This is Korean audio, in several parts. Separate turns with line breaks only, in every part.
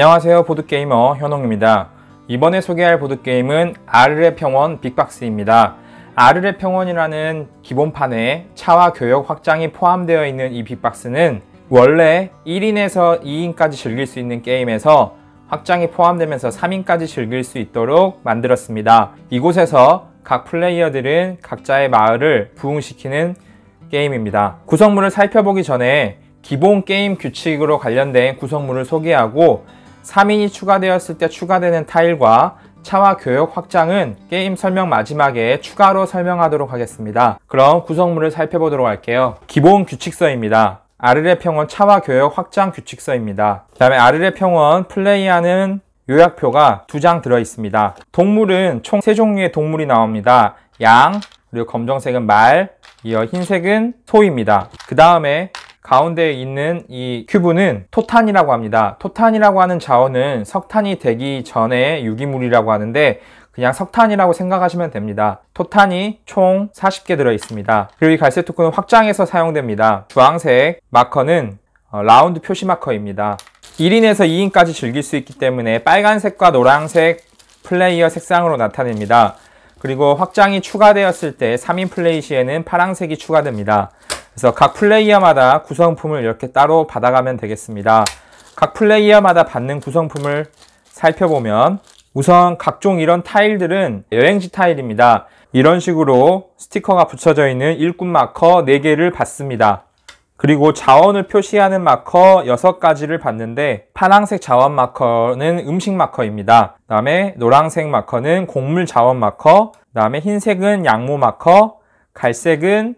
안녕하세요 보드게이머 현홍입니다. 이번에 소개할 보드게임은 아르레 평원 빅박스입니다. 아르레 평원이라는 기본판에 차와 교역 확장이 포함되어 있는 이 빅박스는 원래 1인에서 2인까지 즐길 수 있는 게임에서 확장이 포함되면서 3인까지 즐길 수 있도록 만들었습니다. 이곳에서 각 플레이어들은 각자의 마을을 부흥시키는 게임입니다. 구성물을 살펴보기 전에 기본 게임 규칙으로 관련된 구성물을 소개하고 3인이 추가되었을 때 추가되는 타일과 차와 교역 확장은 게임 설명 마지막에 추가로 설명하도록 하겠습니다. 그럼 구성물을 살펴보도록 할게요. 기본 규칙서입니다. 아르레 평원 차와 교역 확장 규칙서입니다. 그 다음에 아르레 평원 플레이하는 요약표가 두 장 들어있습니다. 동물은 총3 종류의 동물이 나옵니다. 양, 그리고 검정색은 말, 이어 흰색은 소입니다. 그 다음에 가운데에 있는 이 큐브는 토탄이라고 합니다. 토탄이라고 하는 자원은 석탄이 되기 전에 유기물이라고 하는데 그냥 석탄이라고 생각하시면 됩니다. 토탄이 총 40개 들어있습니다. 그리고 이 갈색 토크는 확장해서 사용됩니다. 주황색 마커는 어, 라운드 표시 마커입니다. 1인에서 2인까지 즐길 수 있기 때문에 빨간색과 노란색 플레이어 색상으로 나타냅니다. 그리고 확장이 추가되었을 때 3인 플레이 시에는 파란색이 추가됩니다. 그래서 각 플레이어마다 구성품을 이렇게 따로 받아가면 되겠습니다. 각 플레이어마다 받는 구성품을 살펴보면 우선 각종 이런 타일들은 여행지 타일입니다. 이런 식으로 스티커가 붙여져 있는 일꾼 마커 4개를 받습니다. 그리고 자원을 표시하는 마커 6가지를 봤는데 파랑색 자원 마커는 음식 마커입니다. 그 다음에 노란색 마커는 곡물 자원 마커, 그 다음에 흰색은 양모 마커, 갈색은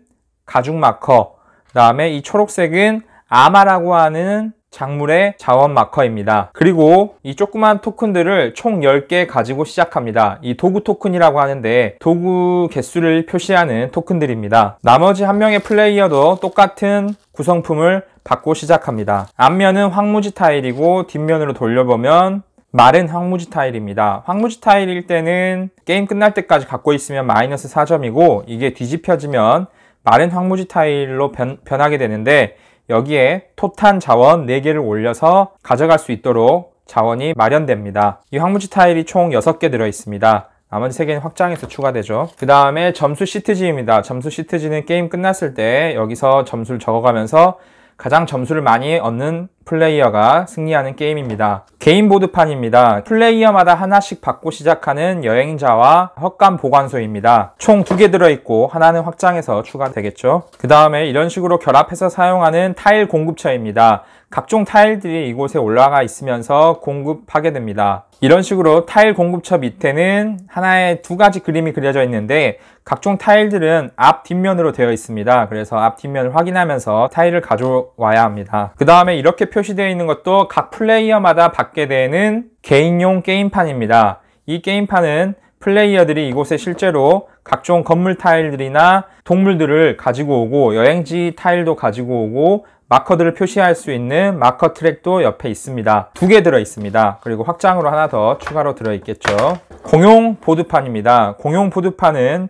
가죽 마커, 그 다음에 이 초록색은 아마라고 하는 작물의 자원 마커입니다. 그리고 이 조그만 토큰들을 총 10개 가지고 시작합니다. 이 도구 토큰이라고 하는데 도구 개수를 표시하는 토큰들입니다. 나머지 한 명의 플레이어도 똑같은 구성품을 받고 시작합니다. 앞면은 황무지 타일이고 뒷면으로 돌려보면 마른 황무지 타일입니다. 황무지 타일일 때는 게임 끝날 때까지 갖고 있으면 마이너스 4점이고 이게 뒤집혀지면 마른 황무지 타일로 변, 변하게 되는데 여기에 토탄 자원 4개를 올려서 가져갈 수 있도록 자원이 마련됩니다. 이 황무지 타일이 총 6개 들어있습니다. 나머지 3개는 확장해서 추가되죠. 그 다음에 점수 시트지입니다. 점수 시트지는 게임 끝났을 때 여기서 점수를 적어가면서 가장 점수를 많이 얻는 플레이어가 승리하는 게임입니다. 개인 보드판입니다. 플레이어마다 하나씩 받고 시작하는 여행자와 헛간 보관소입니다. 총 두 개 들어있고 하나는 확장해서 추가되겠죠. 그 다음에 이런 식으로 결합해서 사용하는 타일 공급처입니다. 각종 타일들이 이곳에 올라가 있으면서 공급하게 됩니다. 이런 식으로 타일 공급처 밑에는 하나의 두 가지 그림이 그려져 있는데 각종 타일들은 앞 뒷면으로 되어 있습니다. 그래서 앞 뒷면을 확인하면서 타일을 가져와야 합니다. 그 다음에 이렇게 표시되어 있는 것도 각 플레이어마다 받게 되는 개인용 게임판입니다. 이 게임판은 플레이어들이 이곳에 실제로 각종 건물 타일들이나 동물들을 가지고 오고 여행지 타일도 가지고 오고 마커들을 표시할 수 있는 마커 트랙도 옆에 있습니다. 두 개 들어 있습니다. 그리고 확장으로 하나 더 추가로 들어 있겠죠. 공용 보드판입니다. 공용 보드판은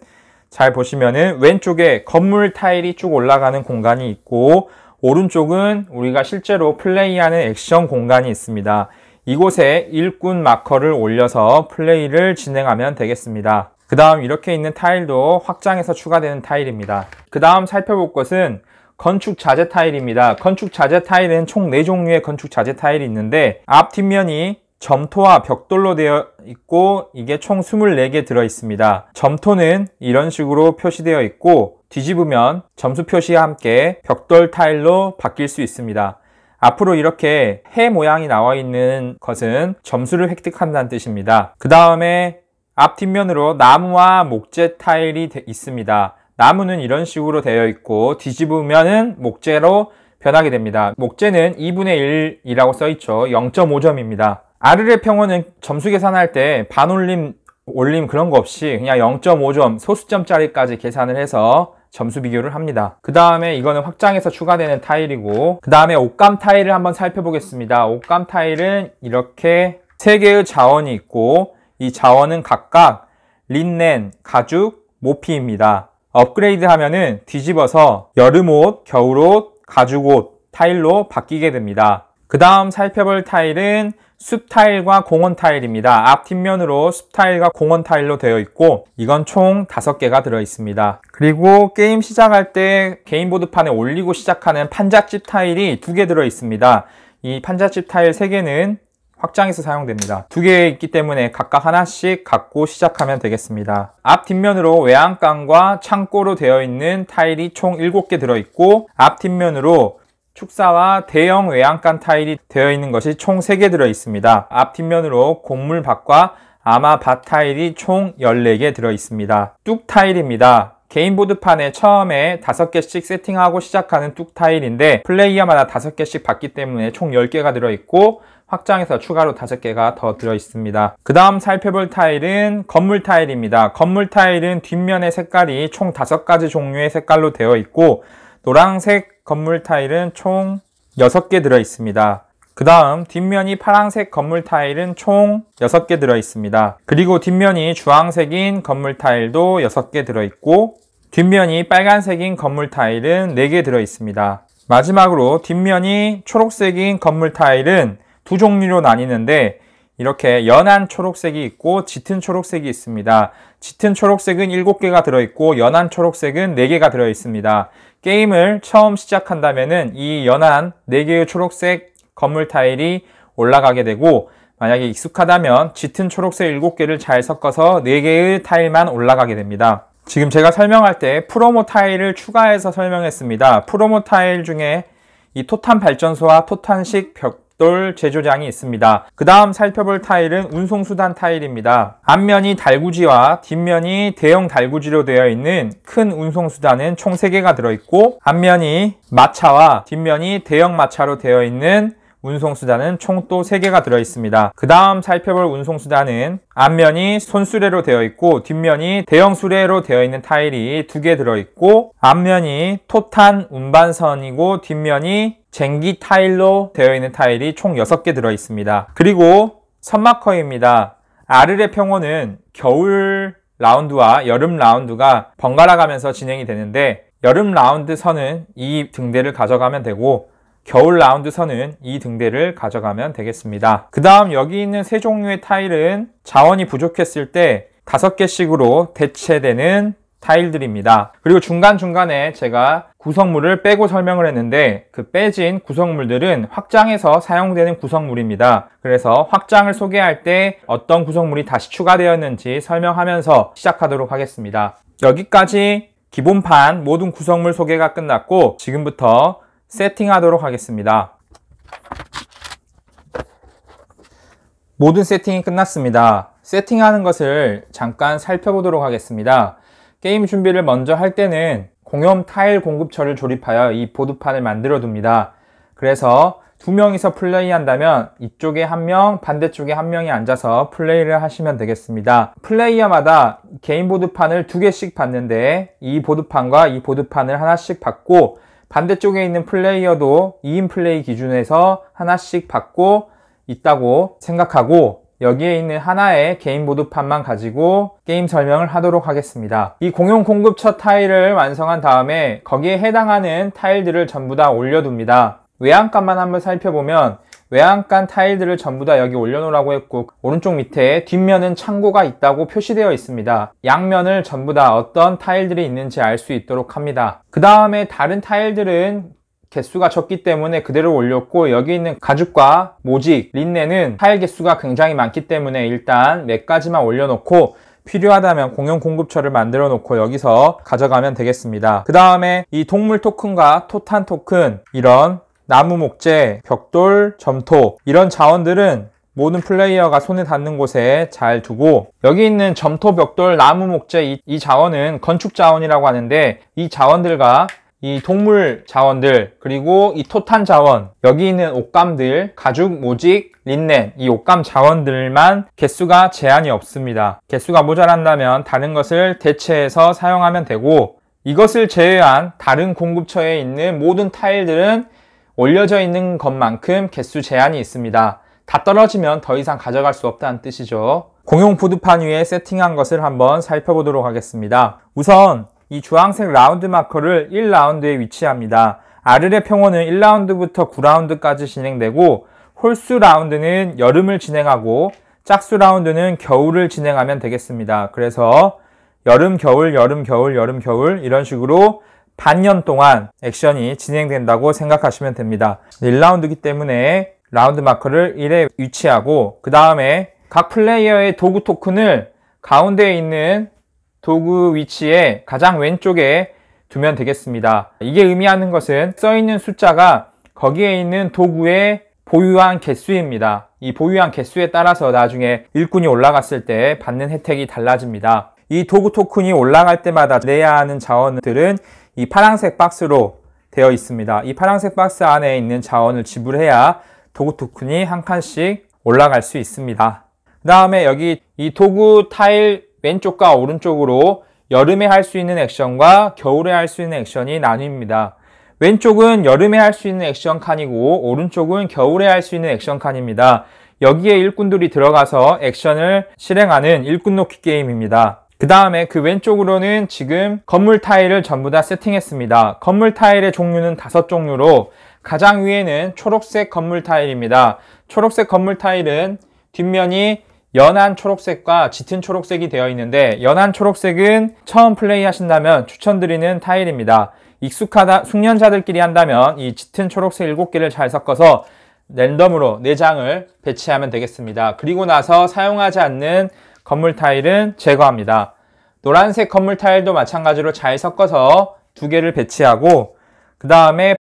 잘 보시면은 왼쪽에 건물 타일이 쭉 올라가는 공간이 있고 오른쪽은 우리가 실제로 플레이하는 액션 공간이 있습니다. 이곳에 일꾼 마커를 올려서 플레이를 진행하면 되겠습니다. 그 다음 이렇게 있는 타일도 확장해서 추가되는 타일입니다. 그 다음 살펴볼 것은 건축 자재 타일입니다. 건축 자재 타일은 총 4종류의 건축 자재 타일이 있는데 앞 뒷면이 점토와 벽돌로 되어 있고 이게 총 24개 들어 있습니다. 점토는 이런 식으로 표시되어 있고 뒤집으면 점수 표시와 함께 벽돌 타일로 바뀔 수 있습니다. 앞으로 이렇게 해 모양이 나와 있는 것은 점수를 획득한다는 뜻입니다. 그 다음에 앞 뒷면으로 나무와 목재 타일이 있습니다. 나무는 이런 식으로 되어 있고 뒤집으면 목재로 변하게 됩니다. 목재는 2분의 1이라고 써있죠. 0.5점입니다. 아르레 평원은 점수 계산할 때 반올림, 올림 그런 거 없이 그냥 0.5점, 소수점짜리까지 계산을 해서 점수 비교를 합니다. 그 다음에 이거는 확장해서 추가되는 타일이고 그 다음에 옷감 타일을 한번 살펴보겠습니다. 옷감 타일은 이렇게 3개의 자원이 있고 이 자원은 각각 린넨, 가죽, 모피입니다. 업그레이드 하면은 뒤집어서 여름옷, 겨울옷, 가죽옷 타일로 바뀌게 됩니다. 그 다음 살펴볼 타일은 숲 타일과 공원 타일입니다. 앞 뒷면으로 숲 타일과 공원 타일로 되어 있고 이건 총 5개가 들어 있습니다. 그리고 게임 시작할 때 개인 보드판에 올리고 시작하는 판잣집 타일이 2개 들어 있습니다. 이 판잣집 타일 3개는 확장해서 사용됩니다. 두개에 있기 때문에 각각 하나씩 갖고 시작하면 되겠습니다. 앞 뒷면으로 외양간과 창고로 되어 있는 타일이 총 7개 들어있고 앞 뒷면으로 축사와 대형 외양간 타일이 되어 있는 것이 총 3개 들어 있습니다. 앞 뒷면으로 곡물 밭과 아마 밭 타일이 총 14개 들어 있습니다. 뚝 타일입니다. 개인 보드판에 처음에 5개씩 세팅하고 시작하는 뚝 타일인데 플레이어마다 5개씩 받기 때문에 총 10개가 들어있고 확장해서 추가로 5개가 더 들어있습니다. 그 다음 살펴볼 타일은 건물 타일입니다. 건물 타일은 뒷면의 색깔이 총 5가지 종류의 색깔로 되어 있고 노란색 건물 타일은 총 6개 들어있습니다. 그 다음 뒷면이 파란색 건물 타일은 총 6개 들어있습니다. 그리고 뒷면이 주황색인 건물 타일도 6개 들어있고 뒷면이 빨간색인 건물 타일은 4개 들어있습니다. 마지막으로 뒷면이 초록색인 건물 타일은 두 종류로 나뉘는데 이렇게 연한 초록색이 있고 짙은 초록색이 있습니다. 짙은 초록색은 7개가 들어있고 연한 초록색은 4개가 들어있습니다. 게임을 처음 시작한다면 이 연한 4개의 초록색 건물 타일이 올라가게 되고 만약에 익숙하다면 짙은 초록색 7개를 잘 섞어서 4개의 타일만 올라가게 됩니다. 지금 제가 설명할 때 프로모 타일을 추가해서 설명했습니다. 프로모 타일 중에 이 토탄 발전소와 토탄식 벽, 돌 제조장이 있습니다. 그 다음 살펴볼 타일은 운송수단 타일입니다. 앞면이 달구지와 뒷면이 대형 달구지로 되어 있는 큰 운송수단은 총 3개가 들어있고 앞면이 마차와 뒷면이 대형 마차로 되어 있는 운송수단은 총 또 3개가 들어있습니다. 그 다음 살펴볼 운송수단은 앞면이 손수레로 되어 있고 뒷면이 대형 수레로 되어 있는 타일이 2개 들어있고 앞면이 토탄 운반선이고 뒷면이 쟁기 타일로 되어 있는 타일이 총 6개 들어있습니다. 그리고 선마커입니다. 아르레 평원은 겨울 라운드와 여름 라운드가 번갈아 가면서 진행이 되는데 여름 라운드 선은 이 등대를 가져가면 되고 겨울 라운드 선은 이 등대를 가져가면 되겠습니다. 그 다음 여기 있는 세 종류의 타일은 자원이 부족했을 때 다섯 개씩으로 대체되는 타일들입니다. 그리고 중간중간에 제가 구성물을 빼고 설명을 했는데 그 빼진 구성물들은 확장해서 사용되는 구성물입니다. 그래서 확장을 소개할 때 어떤 구성물이 다시 추가되었는지 설명하면서 시작하도록 하겠습니다. 여기까지 기본판 모든 구성물 소개가 끝났고 지금부터 세팅하도록 하겠습니다. 모든 세팅이 끝났습니다. 세팅하는 것을 잠깐 살펴보도록 하겠습니다. 게임 준비를 먼저 할 때는 공용 타일 공급처를 조립하여 이 보드판을 만들어 둡니다. 그래서 두 명이서 플레이한다면 이쪽에 한 명, 반대쪽에 한 명이 앉아서 플레이를 하시면 되겠습니다. 플레이어마다 개인 보드판을 두 개씩 받는데 이 보드판과 이 보드판을 하나씩 받고 반대쪽에 있는 플레이어도 2인 플레이 기준에서 하나씩 받고 있다고 생각하고 여기에 있는 하나의 개인 보드판만 가지고 게임 설명을 하도록 하겠습니다. 이 공용 공급처 타일을 완성한 다음에 거기에 해당하는 타일들을 전부 다 올려둡니다. 외양값만 한번 살펴보면 외양간 타일들을 전부 다 여기 올려놓으라고 했고 오른쪽 밑에 뒷면은 창고가 있다고 표시되어 있습니다. 양면을 전부 다 어떤 타일들이 있는지 알 수 있도록 합니다. 그 다음에 다른 타일들은 개수가 적기 때문에 그대로 올렸고 여기 있는 가죽과 모직, 린넨은 타일 개수가 굉장히 많기 때문에 일단 몇 가지만 올려놓고 필요하다면 공용 공급처를 만들어 놓고 여기서 가져가면 되겠습니다. 그 다음에 이 동물 토큰과 토탄 토큰 이런 나무 목재, 벽돌, 점토 이런 자원들은 모든 플레이어가 손에 닿는 곳에 잘 두고 여기 있는 점토, 벽돌, 나무, 목재 이, 이, 자원은 건축 자원이라고 하는데 이 자원들과 이 동물 자원들 그리고 이 토탄 자원 여기 있는 옷감들 가죽, 모직, 린넨 이 옷감 자원들만 개수가 제한이 없습니다 개수가 모자란다면 다른 것을 대체해서 사용하면 되고 이것을 제외한 다른 공급처에 있는 모든 타일들은 올려져 있는 것만큼 개수 제한이 있습니다. 다 떨어지면 더 이상 가져갈 수 없다는 뜻이죠. 공용 보드판 위에 세팅한 것을 한번 살펴보도록 하겠습니다. 우선 이 주황색 라운드 마커를 1라운드에 위치합니다. 아르레 평원은 1라운드부터 9라운드까지 진행되고 홀수 라운드는 여름을 진행하고 짝수 라운드는 겨울을 진행하면 되겠습니다. 그래서 여름, 겨울, 여름, 겨울, 여름, 겨울 이런 식으로 반년 동안 액션이 진행된다고 생각하시면 됩니다. 1라운드이기 때문에 라운드 마커를 1에 위치하고 그 다음에 각 플레이어의 도구 토큰을 가운데에 있는 도구 위치에 가장 왼쪽에 두면 되겠습니다. 이게 의미하는 것은 써있는 숫자가 거기에 있는 도구의 보유한 개수입니다. 이 보유한 개수에 따라서 나중에 일꾼이 올라갔을 때 받는 혜택이 달라집니다. 이 도구 토큰이 올라갈 때마다 내야 하는 자원들은 이 파란색 박스로 되어 있습니다. 이 파란색 박스 안에 있는 자원을 지불해야 도구 토큰이 한 칸씩 올라갈 수 있습니다. 그 다음에 여기 이 도구 타일 왼쪽과 오른쪽으로 여름에 할 수 있는 액션과 겨울에 할 수 있는 액션이 나뉩니다. 왼쪽은 여름에 할 수 있는 액션 칸이고 오른쪽은 겨울에 할 수 있는 액션 칸입니다. 여기에 일꾼들이 들어가서 액션을 실행하는 일꾼 놓기 게임입니다. 그 다음에 그 왼쪽으로는 지금 건물 타일을 전부 다 세팅했습니다. 건물 타일의 종류는 다섯 종류로 가장 위에는 초록색 건물 타일입니다. 초록색 건물 타일은 뒷면이 연한 초록색과 짙은 초록색이 되어 있는데 연한 초록색은 처음 플레이 하신다면 추천드리는 타일입니다. 익숙하다 숙련자들끼리 한다면 이 짙은 초록색 7개를 잘 섞어서 랜덤으로 4장을 배치하면 되겠습니다. 그리고 나서 사용하지 않는 건물 타일은 제거합니다. 노란색 건물 타일도 마찬가지로 잘 섞어서 두 개를 배치하고 그 다음에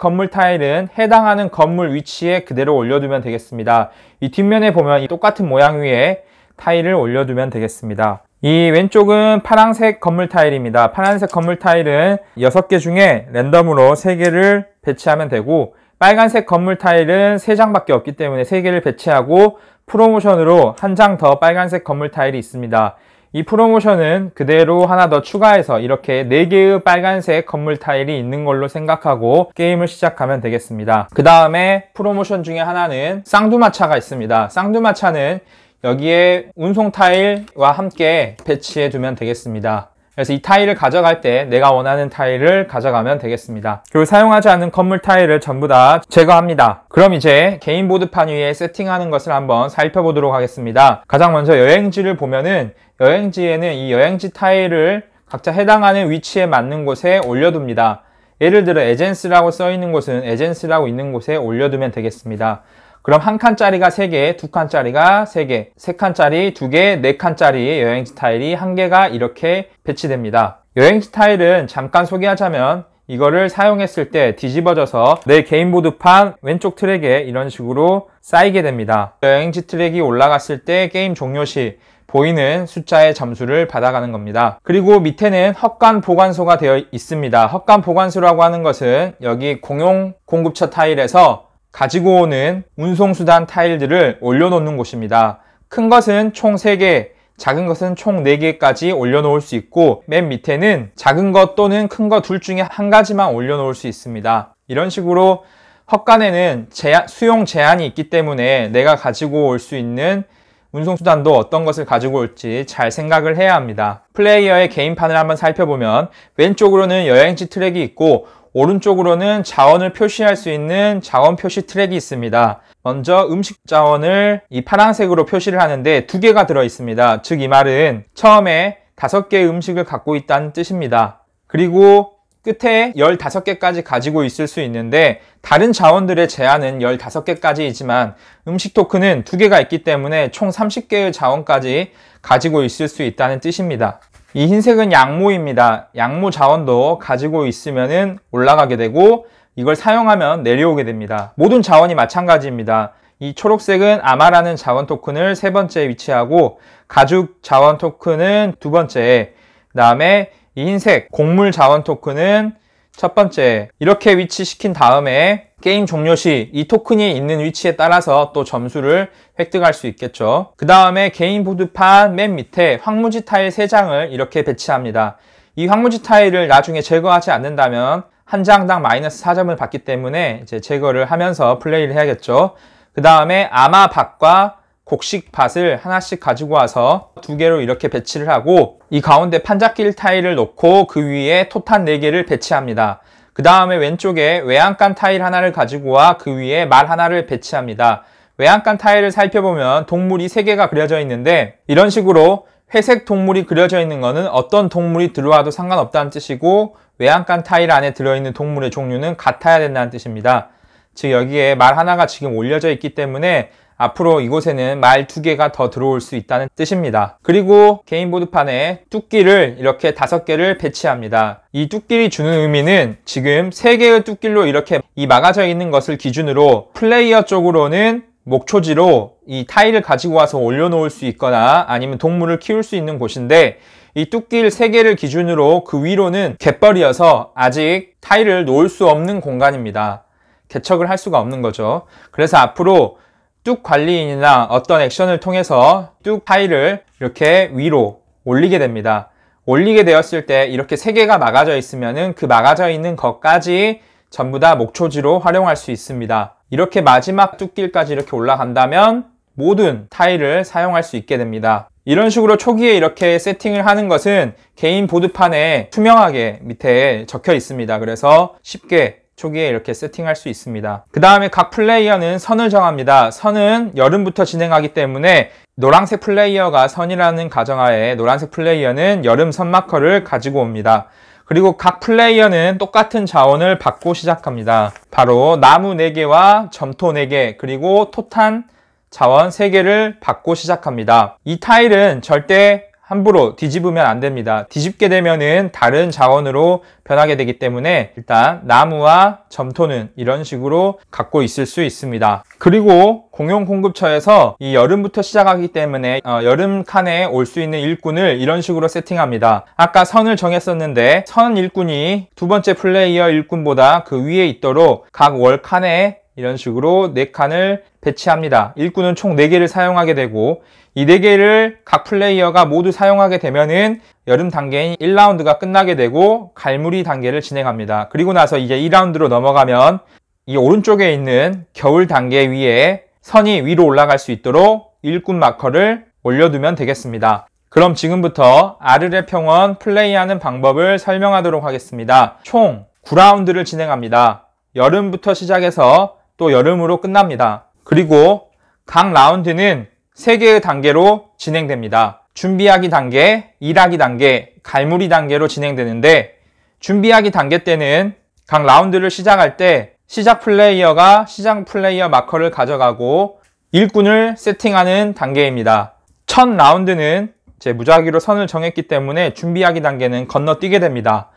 건물 타일은 해당하는 건물 위치에 그대로 올려두면 되겠습니다. 이 뒷면에 보면 이 똑같은 모양 위에 타일을 올려두면 되겠습니다. 이 왼쪽은 파란색 건물 타일입니다. 파란색 건물 타일은 6개 중에 랜덤으로 3개를 배치하면 되고 빨간색 건물 타일은 3장밖에 없기 때문에 3개를 배치하고 프로모션으로 한 장 더 빨간색 건물 타일이 있습니다. 이 프로모션은 그대로 하나 더 추가해서 이렇게 4개의 빨간색 건물 타일이 있는 걸로 생각하고 게임을 시작하면 되겠습니다. 그 다음에 프로모션 중에 하나는 쌍두마차가 있습니다. 쌍두마차는 여기에 운송 타일과 함께 배치해 두면 되겠습니다. 그래서 이 타일을 가져갈 때 내가 원하는 타일을 가져가면 되겠습니다. 그리고 사용하지 않는 건물 타일을 전부 다 제거합니다. 그럼 이제 개인 보드판 위에 세팅하는 것을 한번 살펴보도록 하겠습니다. 가장 먼저 여행지를 보면은 여행지에는 이 여행지 타일을 각자 해당하는 위치에 맞는 곳에 올려둡니다. 예를 들어 에젠스라고 써있는 곳은 에젠스라고 있는 곳에 올려두면 되겠습니다. 그럼 한 칸짜리가 3개, 두 칸짜리가 3개, 세 칸짜리 2개, 네 칸짜리의 여행 스타일이 한 개가 이렇게 배치됩니다. 여행 스타일은 잠깐 소개하자면 이거를 사용했을 때 뒤집어져서 내 개인 보드판 왼쪽 트랙에 이런 식으로 쌓이게 됩니다. 여행지 트랙이 올라갔을 때 게임 종료 시 보이는 숫자의 점수를 받아가는 겁니다. 그리고 밑에는 헛간 보관소가 되어 있습니다. 헛간 보관소라고 하는 것은 여기 공용 공급처 타일에서 가지고 오는 운송수단 타일들을 올려놓는 곳입니다. 큰 것은 총 3개, 작은 것은 총 4개까지 올려놓을 수 있고 맨 밑에는 작은 것 또는 큰 것 둘 중에 한 가지만 올려놓을 수 있습니다. 이런 식으로 헛간에는 제한, 수용 제한이 있기 때문에 내가 가지고 올 수 있는 운송수단도 어떤 것을 가지고 올지 잘 생각을 해야 합니다. 플레이어의 개인판을 한번 살펴보면 왼쪽으로는 여행지 트랙이 있고 오른쪽으로는 자원을 표시할 수 있는 자원 표시 트랙이 있습니다. 먼저 음식 자원을 이 파란색으로 표시를 하는데 두 개가 들어 있습니다. 즉 이 말은 처음에 다섯 개의 음식을 갖고 있다는 뜻입니다. 그리고 끝에 15개까지 가지고 있을 수 있는데 다른 자원들의 제한은 15개까지이지만 음식 토큰은 두개가 있기 때문에 총 30개의 자원까지 가지고 있을 수 있다는 뜻입니다. 이 흰색은 양모입니다. 양모 자원도 가지고 있으면 올라가게 되고 이걸 사용하면 내려오게 됩니다. 모든 자원이 마찬가지입니다. 이 초록색은 아마라는 자원 토큰을 세 번째 에 위치하고 가죽 자원 토큰은 두 번째 에그 다음에 이 흰색 곡물 자원 토큰은 첫 번째 이렇게 위치시킨 다음에 게임 종료 시 이 토큰이 있는 위치에 따라서 또 점수를 획득할 수 있겠죠. 그 다음에 개인 보드판 맨 밑에 황무지 타일 3장을 이렇게 배치합니다. 이 황무지 타일을 나중에 제거하지 않는다면 한 장당 마이너스 4점을 받기 때문에 이제 제거를 하면서 플레이를 해야겠죠. 그 다음에 아마박과 곡식 밭을 하나씩 가지고 와서 두 개로 이렇게 배치를 하고 이 가운데 판자길 타일을 놓고 그 위에 토탄 4개를 배치합니다. 그 다음에 왼쪽에 외양간 타일 하나를 가지고 와 그 위에 말 하나를 배치합니다. 외양간 타일을 살펴보면 동물이 3개가 그려져 있는데 이런 식으로 회색 동물이 그려져 있는 것은 어떤 동물이 들어와도 상관없다는 뜻이고 외양간 타일 안에 들어있는 동물의 종류는 같아야 된다는 뜻입니다. 즉 여기에 말 하나가 지금 올려져 있기 때문에 앞으로 이곳에는 말 두 개가 더 들어올 수 있다는 뜻입니다. 그리고 개인 보드판에 뚜끼를 이렇게 다섯 개를 배치합니다. 이뚜끼를 주는 의미는 지금 세 개의 뚜끼로 이렇게 이 막아져 있는 것을 기준으로 플레이어 쪽으로는 목초지로 이 타일을 가지고 와서 올려놓을 수 있거나 아니면 동물을 키울 수 있는 곳인데 이 뚜끼를 3개를 기준으로 그 위로는 갯벌이어서 아직 타일을 놓을 수 없는 공간입니다. 개척을 할 수가 없는 거죠. 그래서 앞으로 뚝 관리인이나 어떤 액션을 통해서 뚝 파일을 이렇게 위로 올리게 됩니다. 올리게 되었을 때 이렇게 세 개가 막아져 있으면 그 막아져 있는 것까지 전부 다 목초지로 활용할 수 있습니다. 이렇게 마지막 뚝길까지 이렇게 올라간다면 모든 타일을 사용할 수 있게 됩니다. 이런 식으로 초기에 이렇게 세팅을 하는 것은 개인 보드판에 투명하게 밑에 적혀 있습니다. 그래서 쉽게 초기에 이렇게 세팅할 수 있습니다. 그 다음에 각 플레이어는 선을 정합니다. 선은 여름부터 진행하기 때문에 노란색 플레이어가 선이라는 가정하에 노란색 플레이어는 여름 선 마커를 가지고 옵니다. 그리고 각 플레이어는 똑같은 자원을 받고 시작합니다. 바로 나무 4개와 점토 4개 그리고 토탄 자원 3개를 받고 시작합니다. 이 타일은 절대 함부로 뒤집으면 안 됩니다. 뒤집게 되면은 다른 자원으로 변하게 되기 때문에 일단 나무와 점토는 이런 식으로 갖고 있을 수 있습니다. 그리고 공용 공급처에서 이 여름부터 시작하기 때문에 어, 여름 칸에 올 수 있는 일꾼을 이런 식으로 세팅합니다. 아까 선을 정했었는데 선 일꾼이 두 번째 플레이어 일꾼보다 그 위에 있도록 각 월 칸에 이런 식으로 네칸을 배치합니다. 일꾼은 총 4개를 사용하게 되고 이네 개를 각 플레이어가 모두 사용하게 되면은 여름 단계인 1라운드가 끝나게 되고 갈무리 단계를 진행합니다. 그리고 나서 이제 2라운드로 넘어가면 이 오른쪽에 있는 겨울 단계 위에 선이 위로 올라갈 수 있도록 일꾼 마커를 올려두면 되겠습니다. 그럼 지금부터 아르레 평원 플레이하는 방법을 설명하도록 하겠습니다. 총 9라운드를 진행합니다. 여름부터 시작해서 또 여름으로 끝납니다. 그리고 각 라운드는 3개의 단계로 진행됩니다. 준비하기 단계, 일하기 단계, 갈무리 단계로 진행되는데 준비하기 단계 때는 각 라운드를 시작할 때 시작 플레이어가 시작 플레이어 마커를 가져가고 일꾼을 세팅하는 단계입니다. 첫 라운드는 제 무작위로 선을 정했기 때문에 준비하기 단계는 건너뛰게 됩니다.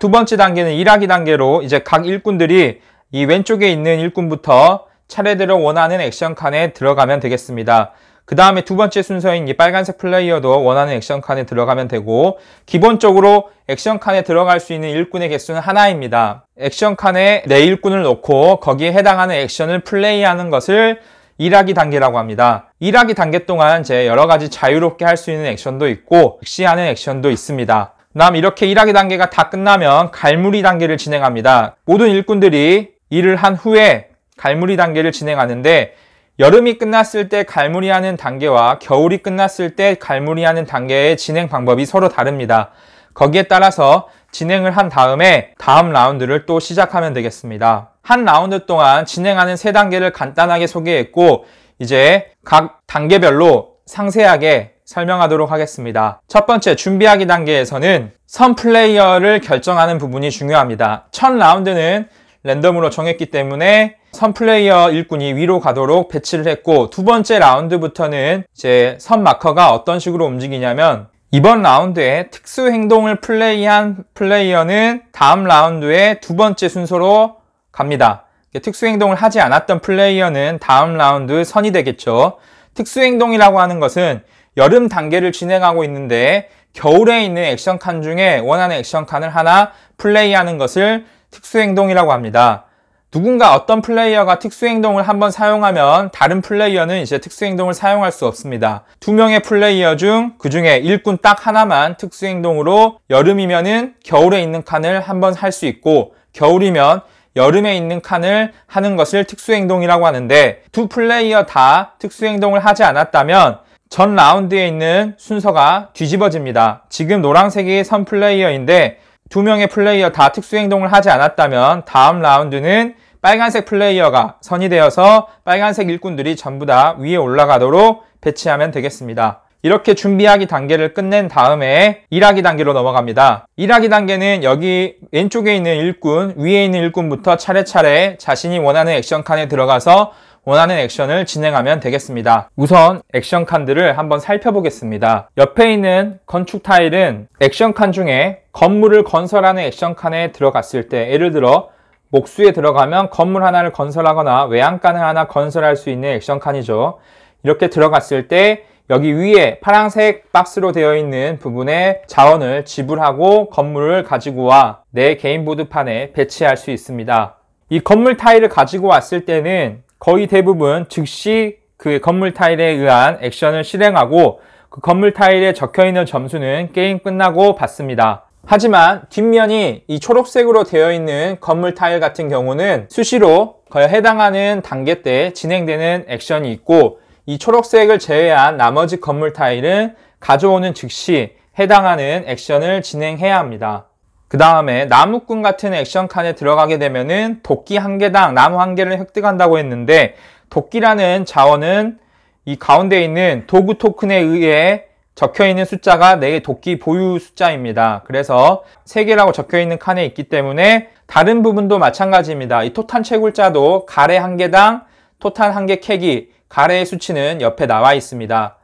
두 번째 단계는 일하기 단계로 이제 각 일꾼들이 이 왼쪽에 있는 일꾼부터 차례대로 원하는 액션 칸에 들어가면 되겠습니다. 그 다음에 두 번째 순서인 이 빨간색 플레이어도 원하는 액션 칸에 들어가면 되고 기본적으로 액션 칸에 들어갈 수 있는 일꾼의 개수는 하나입니다. 액션 칸에 내 네 일꾼을 놓고 거기에 해당하는 액션을 플레이하는 것을 일하기 단계라고 합니다. 일하기 단계 동안 제 여러 가지 자유롭게 할 수 있는 액션도 있고 즉시하는 액션도 있습니다. 남 이렇게 일하기 단계가 다 끝나면 갈무리 단계를 진행합니다. 모든 일꾼들이 일을 한 후에 갈무리 단계를 진행하는데 여름이 끝났을 때 갈무리하는 단계와 겨울이 끝났을 때 갈무리하는 단계의 진행 방법이 서로 다릅니다. 거기에 따라서 진행을 한 다음에 다음 라운드를 또 시작하면 되겠습니다. 한 라운드 동안 진행하는 세 단계를 간단하게 소개했고 이제 각 단계별로 상세하게 설명하도록 하겠습니다. 첫 번째 준비하기 단계에서는 선 플레이어를 결정하는 부분이 중요합니다. 첫 라운드는 랜덤으로 정했기 때문에 선플레이어 일꾼이 위로 가도록 배치를 했고 두 번째 라운드부터는 이제 선 마커가 어떤 식으로 움직이냐면 이번 라운드에 특수 행동을 플레이한 플레이어는 다음 라운드에 두 번째 순서로 갑니다. 특수 행동을 하지 않았던 플레이어는 다음 라운드 선이 되겠죠. 특수 행동이라고 하는 것은 여름 단계를 진행하고 있는데 겨울에 있는 액션 칸 중에 원하는 액션 칸을 하나 플레이하는 것을 특수 행동이라고 합니다. 누군가 어떤 플레이어가 특수행동을 한번 사용하면 다른 플레이어는 이제 특수행동을 사용할 수 없습니다. 두 명의 플레이어 중 그중에 일꾼 딱 하나만 특수행동으로 여름이면은 겨울에 있는 칸을 한번 할 수 있고 겨울이면 여름에 있는 칸을 하는 것을 특수행동이라고 하는데 두 플레이어 다 특수행동을 하지 않았다면 전 라운드에 있는 순서가 뒤집어집니다. 지금 노란색이 선 플레이어인데 두 명의 플레이어 다 특수 행동을 하지 않았다면 다음 라운드는 빨간색 플레이어가 선이 되어서 빨간색 일꾼들이 전부 다 위에 올라가도록 배치하면 되겠습니다. 이렇게 준비하기 단계를 끝낸 다음에 일하기 단계로 넘어갑니다. 일하기 단계는 여기 왼쪽에 있는 일꾼, 위에 있는 일꾼부터 차례차례 자신이 원하는 액션 칸에 들어가서 원하는 액션을 진행하면 되겠습니다. 우선 액션 칸들을 한번 살펴보겠습니다. 옆에 있는 건축 타일은 액션 칸 중에 건물을 건설하는 액션 칸에 들어갔을 때 예를 들어 목수에 들어가면 건물 하나를 건설하거나 외양간을 하나 건설할 수 있는 액션 칸이죠. 이렇게 들어갔을 때 여기 위에 파란색 박스로 되어 있는 부분에 자원을 지불하고 건물을 가지고 와 내 개인 보드판에 배치할 수 있습니다. 이 건물 타일을 가지고 왔을 때는 거의 대부분 즉시 그 건물 타일에 의한 액션을 실행하고 그 건물 타일에 적혀있는 점수는 게임 끝나고 받습니다. 하지만 뒷면이 이 초록색으로 되어 있는 건물 타일 같은 경우는 수시로 거의 해당하는 단계 때 진행되는 액션이 있고 이 초록색을 제외한 나머지 건물 타일은 가져오는 즉시 해당하는 액션을 진행해야 합니다. 그 다음에 나무꾼 같은 액션 칸에 들어가게 되면은 도끼 한 개당 나무 한 개를 획득한다고 했는데 도끼라는 자원은 이 가운데 있는 도구 토큰에 의해 적혀있는 숫자가 내 네 도끼 보유 숫자입니다. 그래서 3개라고 적혀있는 칸에 있기 때문에 다른 부분도 마찬가지입니다. 이 토탄 채굴자도 가래 한 개당 토탄 한 개 캐기 가래의 수치는 옆에 나와 있습니다.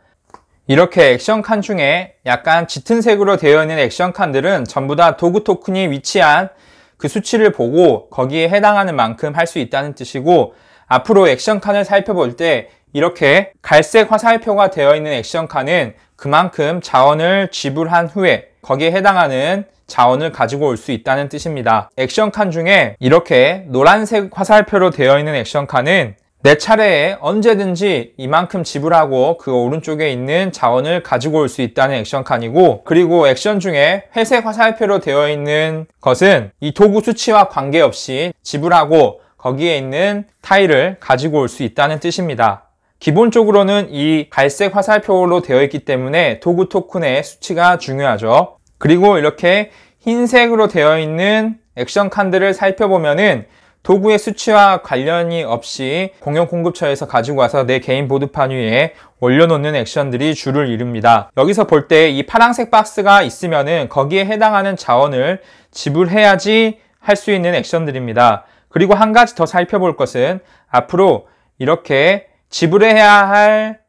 이렇게 액션 칸 중에 약간 짙은 색으로 되어 있는 액션 칸들은 전부 다 도구 토큰이 위치한 그 수치를 보고 거기에 해당하는 만큼 할 수 있다는 뜻이고 앞으로 액션 칸을 살펴볼 때 이렇게 갈색 화살표가 되어 있는 액션 칸은 그만큼 자원을 지불한 후에 거기에 해당하는 자원을 가지고 올 수 있다는 뜻입니다. 액션 칸 중에 이렇게 노란색 화살표로 되어 있는 액션 칸은 내 차례에 언제든지 이만큼 지불하고 그 오른쪽에 있는 자원을 가지고 올 수 있다는 액션 칸이고 그리고 액션 중에 회색 화살표로 되어 있는 것은 이 도구 수치와 관계없이 지불하고 거기에 있는 타일을 가지고 올 수 있다는 뜻입니다. 기본적으로는 이 갈색 화살표로 되어 있기 때문에 도구 토큰의 수치가 중요하죠. 그리고 이렇게 흰색으로 되어 있는 액션 칸들을 살펴보면은 도구의 수치와 관련이 없이 공용 공급처에서 가지고 와서 내 개인 보드판 위에 올려놓는 액션들이 줄을 이룹니다. 여기서 볼 때 이 파란색 박스가 있으면은 거기에 해당하는 자원을 지불해야지 할 수 있는 액션들입니다. 그리고 한 가지 더 살펴볼 것은 앞으로 이렇게 지불해야 할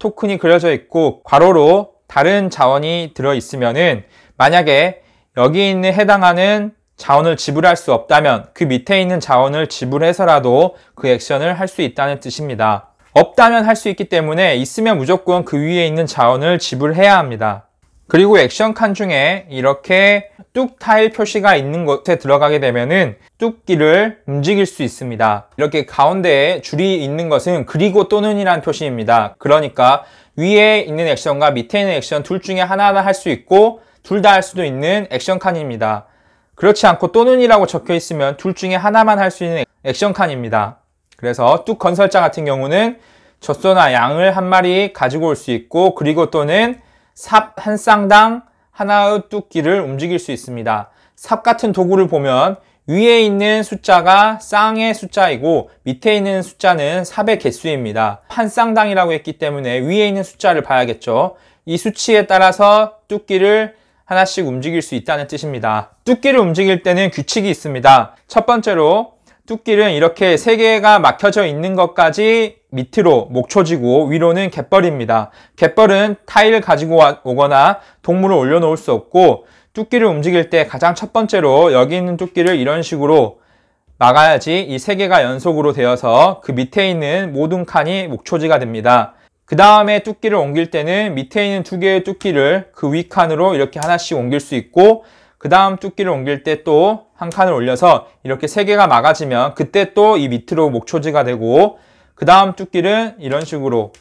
토큰이 그려져 있고 괄호로 다른 자원이 들어 있으면은 만약에 여기 있는 해당하는 자원을 지불할 수 없다면 그 밑에 있는 자원을 지불해서라도 그 액션을 할 수 있다는 뜻입니다. 없다면 할 수 있기 때문에 있으면 무조건 그 위에 있는 자원을 지불해야 합니다. 그리고 액션 칸 중에 이렇게 뚝 타일 표시가 있는 곳에 들어가게 되면은 뚝기를 움직일 수 있습니다. 이렇게 가운데에 줄이 있는 것은 그리고 또는 이란 표시입니다. 그러니까 위에 있는 액션과 밑에 있는 액션 둘 중에 하나하나 할 수 있고 둘 다 할 수도 있는 액션 칸입니다. 그렇지 않고 또는이라고 적혀 있으면 둘 중에 하나만 할 수 있는 액션 칸입니다. 그래서 뚝 건설자 같은 경우는 젖소나 양을 한 마리 가지고 올 수 있고 그리고 또는 삽 한 쌍당 하나의 뚝기를 움직일 수 있습니다. 삽 같은 도구를 보면 위에 있는 숫자가 쌍의 숫자이고 밑에 있는 숫자는 삽의 개수입니다. 한 쌍당이라고 했기 때문에 위에 있는 숫자를 봐야겠죠. 이 수치에 따라서 뚝기를 하나씩 움직일 수 있다는 뜻입니다. 뚜끼를 움직일 때는 규칙이 있습니다. 첫 번째로 뚜끼는 이렇게 세 개가 막혀져 있는 것까지 밑으로 목초지고 위로는 갯벌입니다. 갯벌은 타일을 가지고 오거나 동물을 올려놓을 수 없고 뚜끼를 움직일 때 가장 첫 번째로 여기 있는 뚜끼를 이런 식으로 막아야지 이 세 개가 연속으로 되어서 그 밑에 있는 모든 칸이 목초지가 됩니다. 그 다음에 뚝끼를 옮길 때는 밑에 있는 두 개의 뚝끼를그 위 칸으로 이렇게 하나씩 옮길 수 있고 그 다음 뚝끼를 옮길 때 또 한 칸을 올려서 이렇게 세 개가 막아지면 그때 또 이 밑으로 목초지가 되고 그 다음 뚝끼는 이런 식으로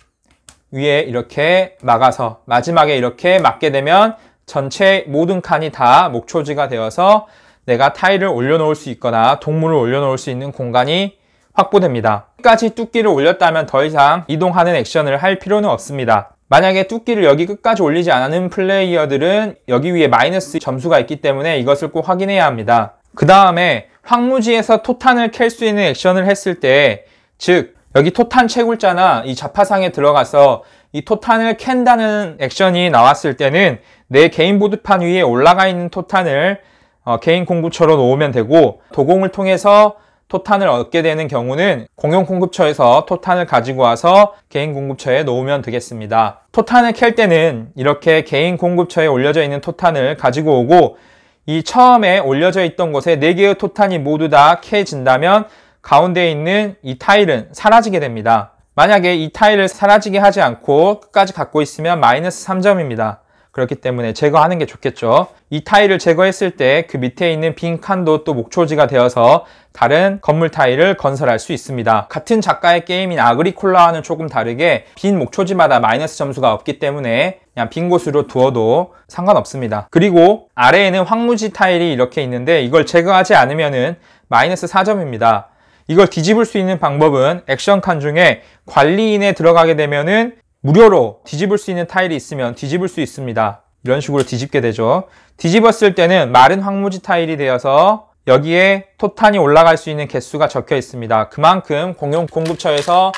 위에 이렇게 막아서 마지막에 이렇게 막게 되면 전체 모든 칸이 다 목초지가 되어서 내가 타일을 올려놓을 수 있거나 동물을 올려놓을 수 있는 공간이 확보됩니다. 끝까지 뚜끼를 올렸다면 더 이상 이동하는 액션을 할 필요는 없습니다. 만약에 뚜끼를 여기 끝까지 올리지 않은 플레이어들은 여기 위에 마이너스 점수가 있기 때문에 이것을 꼭 확인해야 합니다. 그 다음에 황무지에서 토탄을 캘 수 있는 액션을 했을 때, 즉 여기 토탄 채굴자나 이 자파상에 들어가서 이 토탄을 캔다는 액션이 나왔을 때는 내 개인 보드판 위에 올라가 있는 토탄을 어, 개인 공구처럼 놓으면 되고 도공을 통해서 토탄을 얻게 되는 경우는 공용 공급처에서 토탄을 가지고 와서 개인 공급처에 놓으면 되겠습니다. 토탄을 캘 때는 이렇게 개인 공급처에 올려져 있는 토탄을 가지고 오고 이 처음에 올려져 있던 곳에 4개의 토탄이 모두 다 캐진다면 가운데 있는 이 타일은 사라지게 됩니다. 만약에 이 타일을 사라지게 하지 않고 끝까지 갖고 있으면 마이너스 3점입니다. 그렇기 때문에 제거하는 게 좋겠죠. 이 타일을 제거했을 때 그 밑에 있는 빈 칸도 또 목초지가 되어서 다른 건물 타일을 건설할 수 있습니다. 같은 작가의 게임인 아그리콜라와는 조금 다르게 빈 목초지마다 마이너스 점수가 없기 때문에 그냥 빈 곳으로 두어도 상관없습니다. 그리고 아래에는 황무지 타일이 이렇게 있는데 이걸 제거하지 않으면은 마이너스 4점입니다. 이걸 뒤집을 수 있는 방법은 액션 칸 중에 관리인에 들어가게 되면은 무료로 뒤집을 수 있는 타일이 있으면 뒤집을 수 있습니다. 이런 식으로 뒤집게 되죠. 뒤집었을 때는 마른 황무지 타일이 되어서 여기에 토탄이 올라갈 수 있는 개수가 적혀 있습니다. 그만큼 공용 공급처에서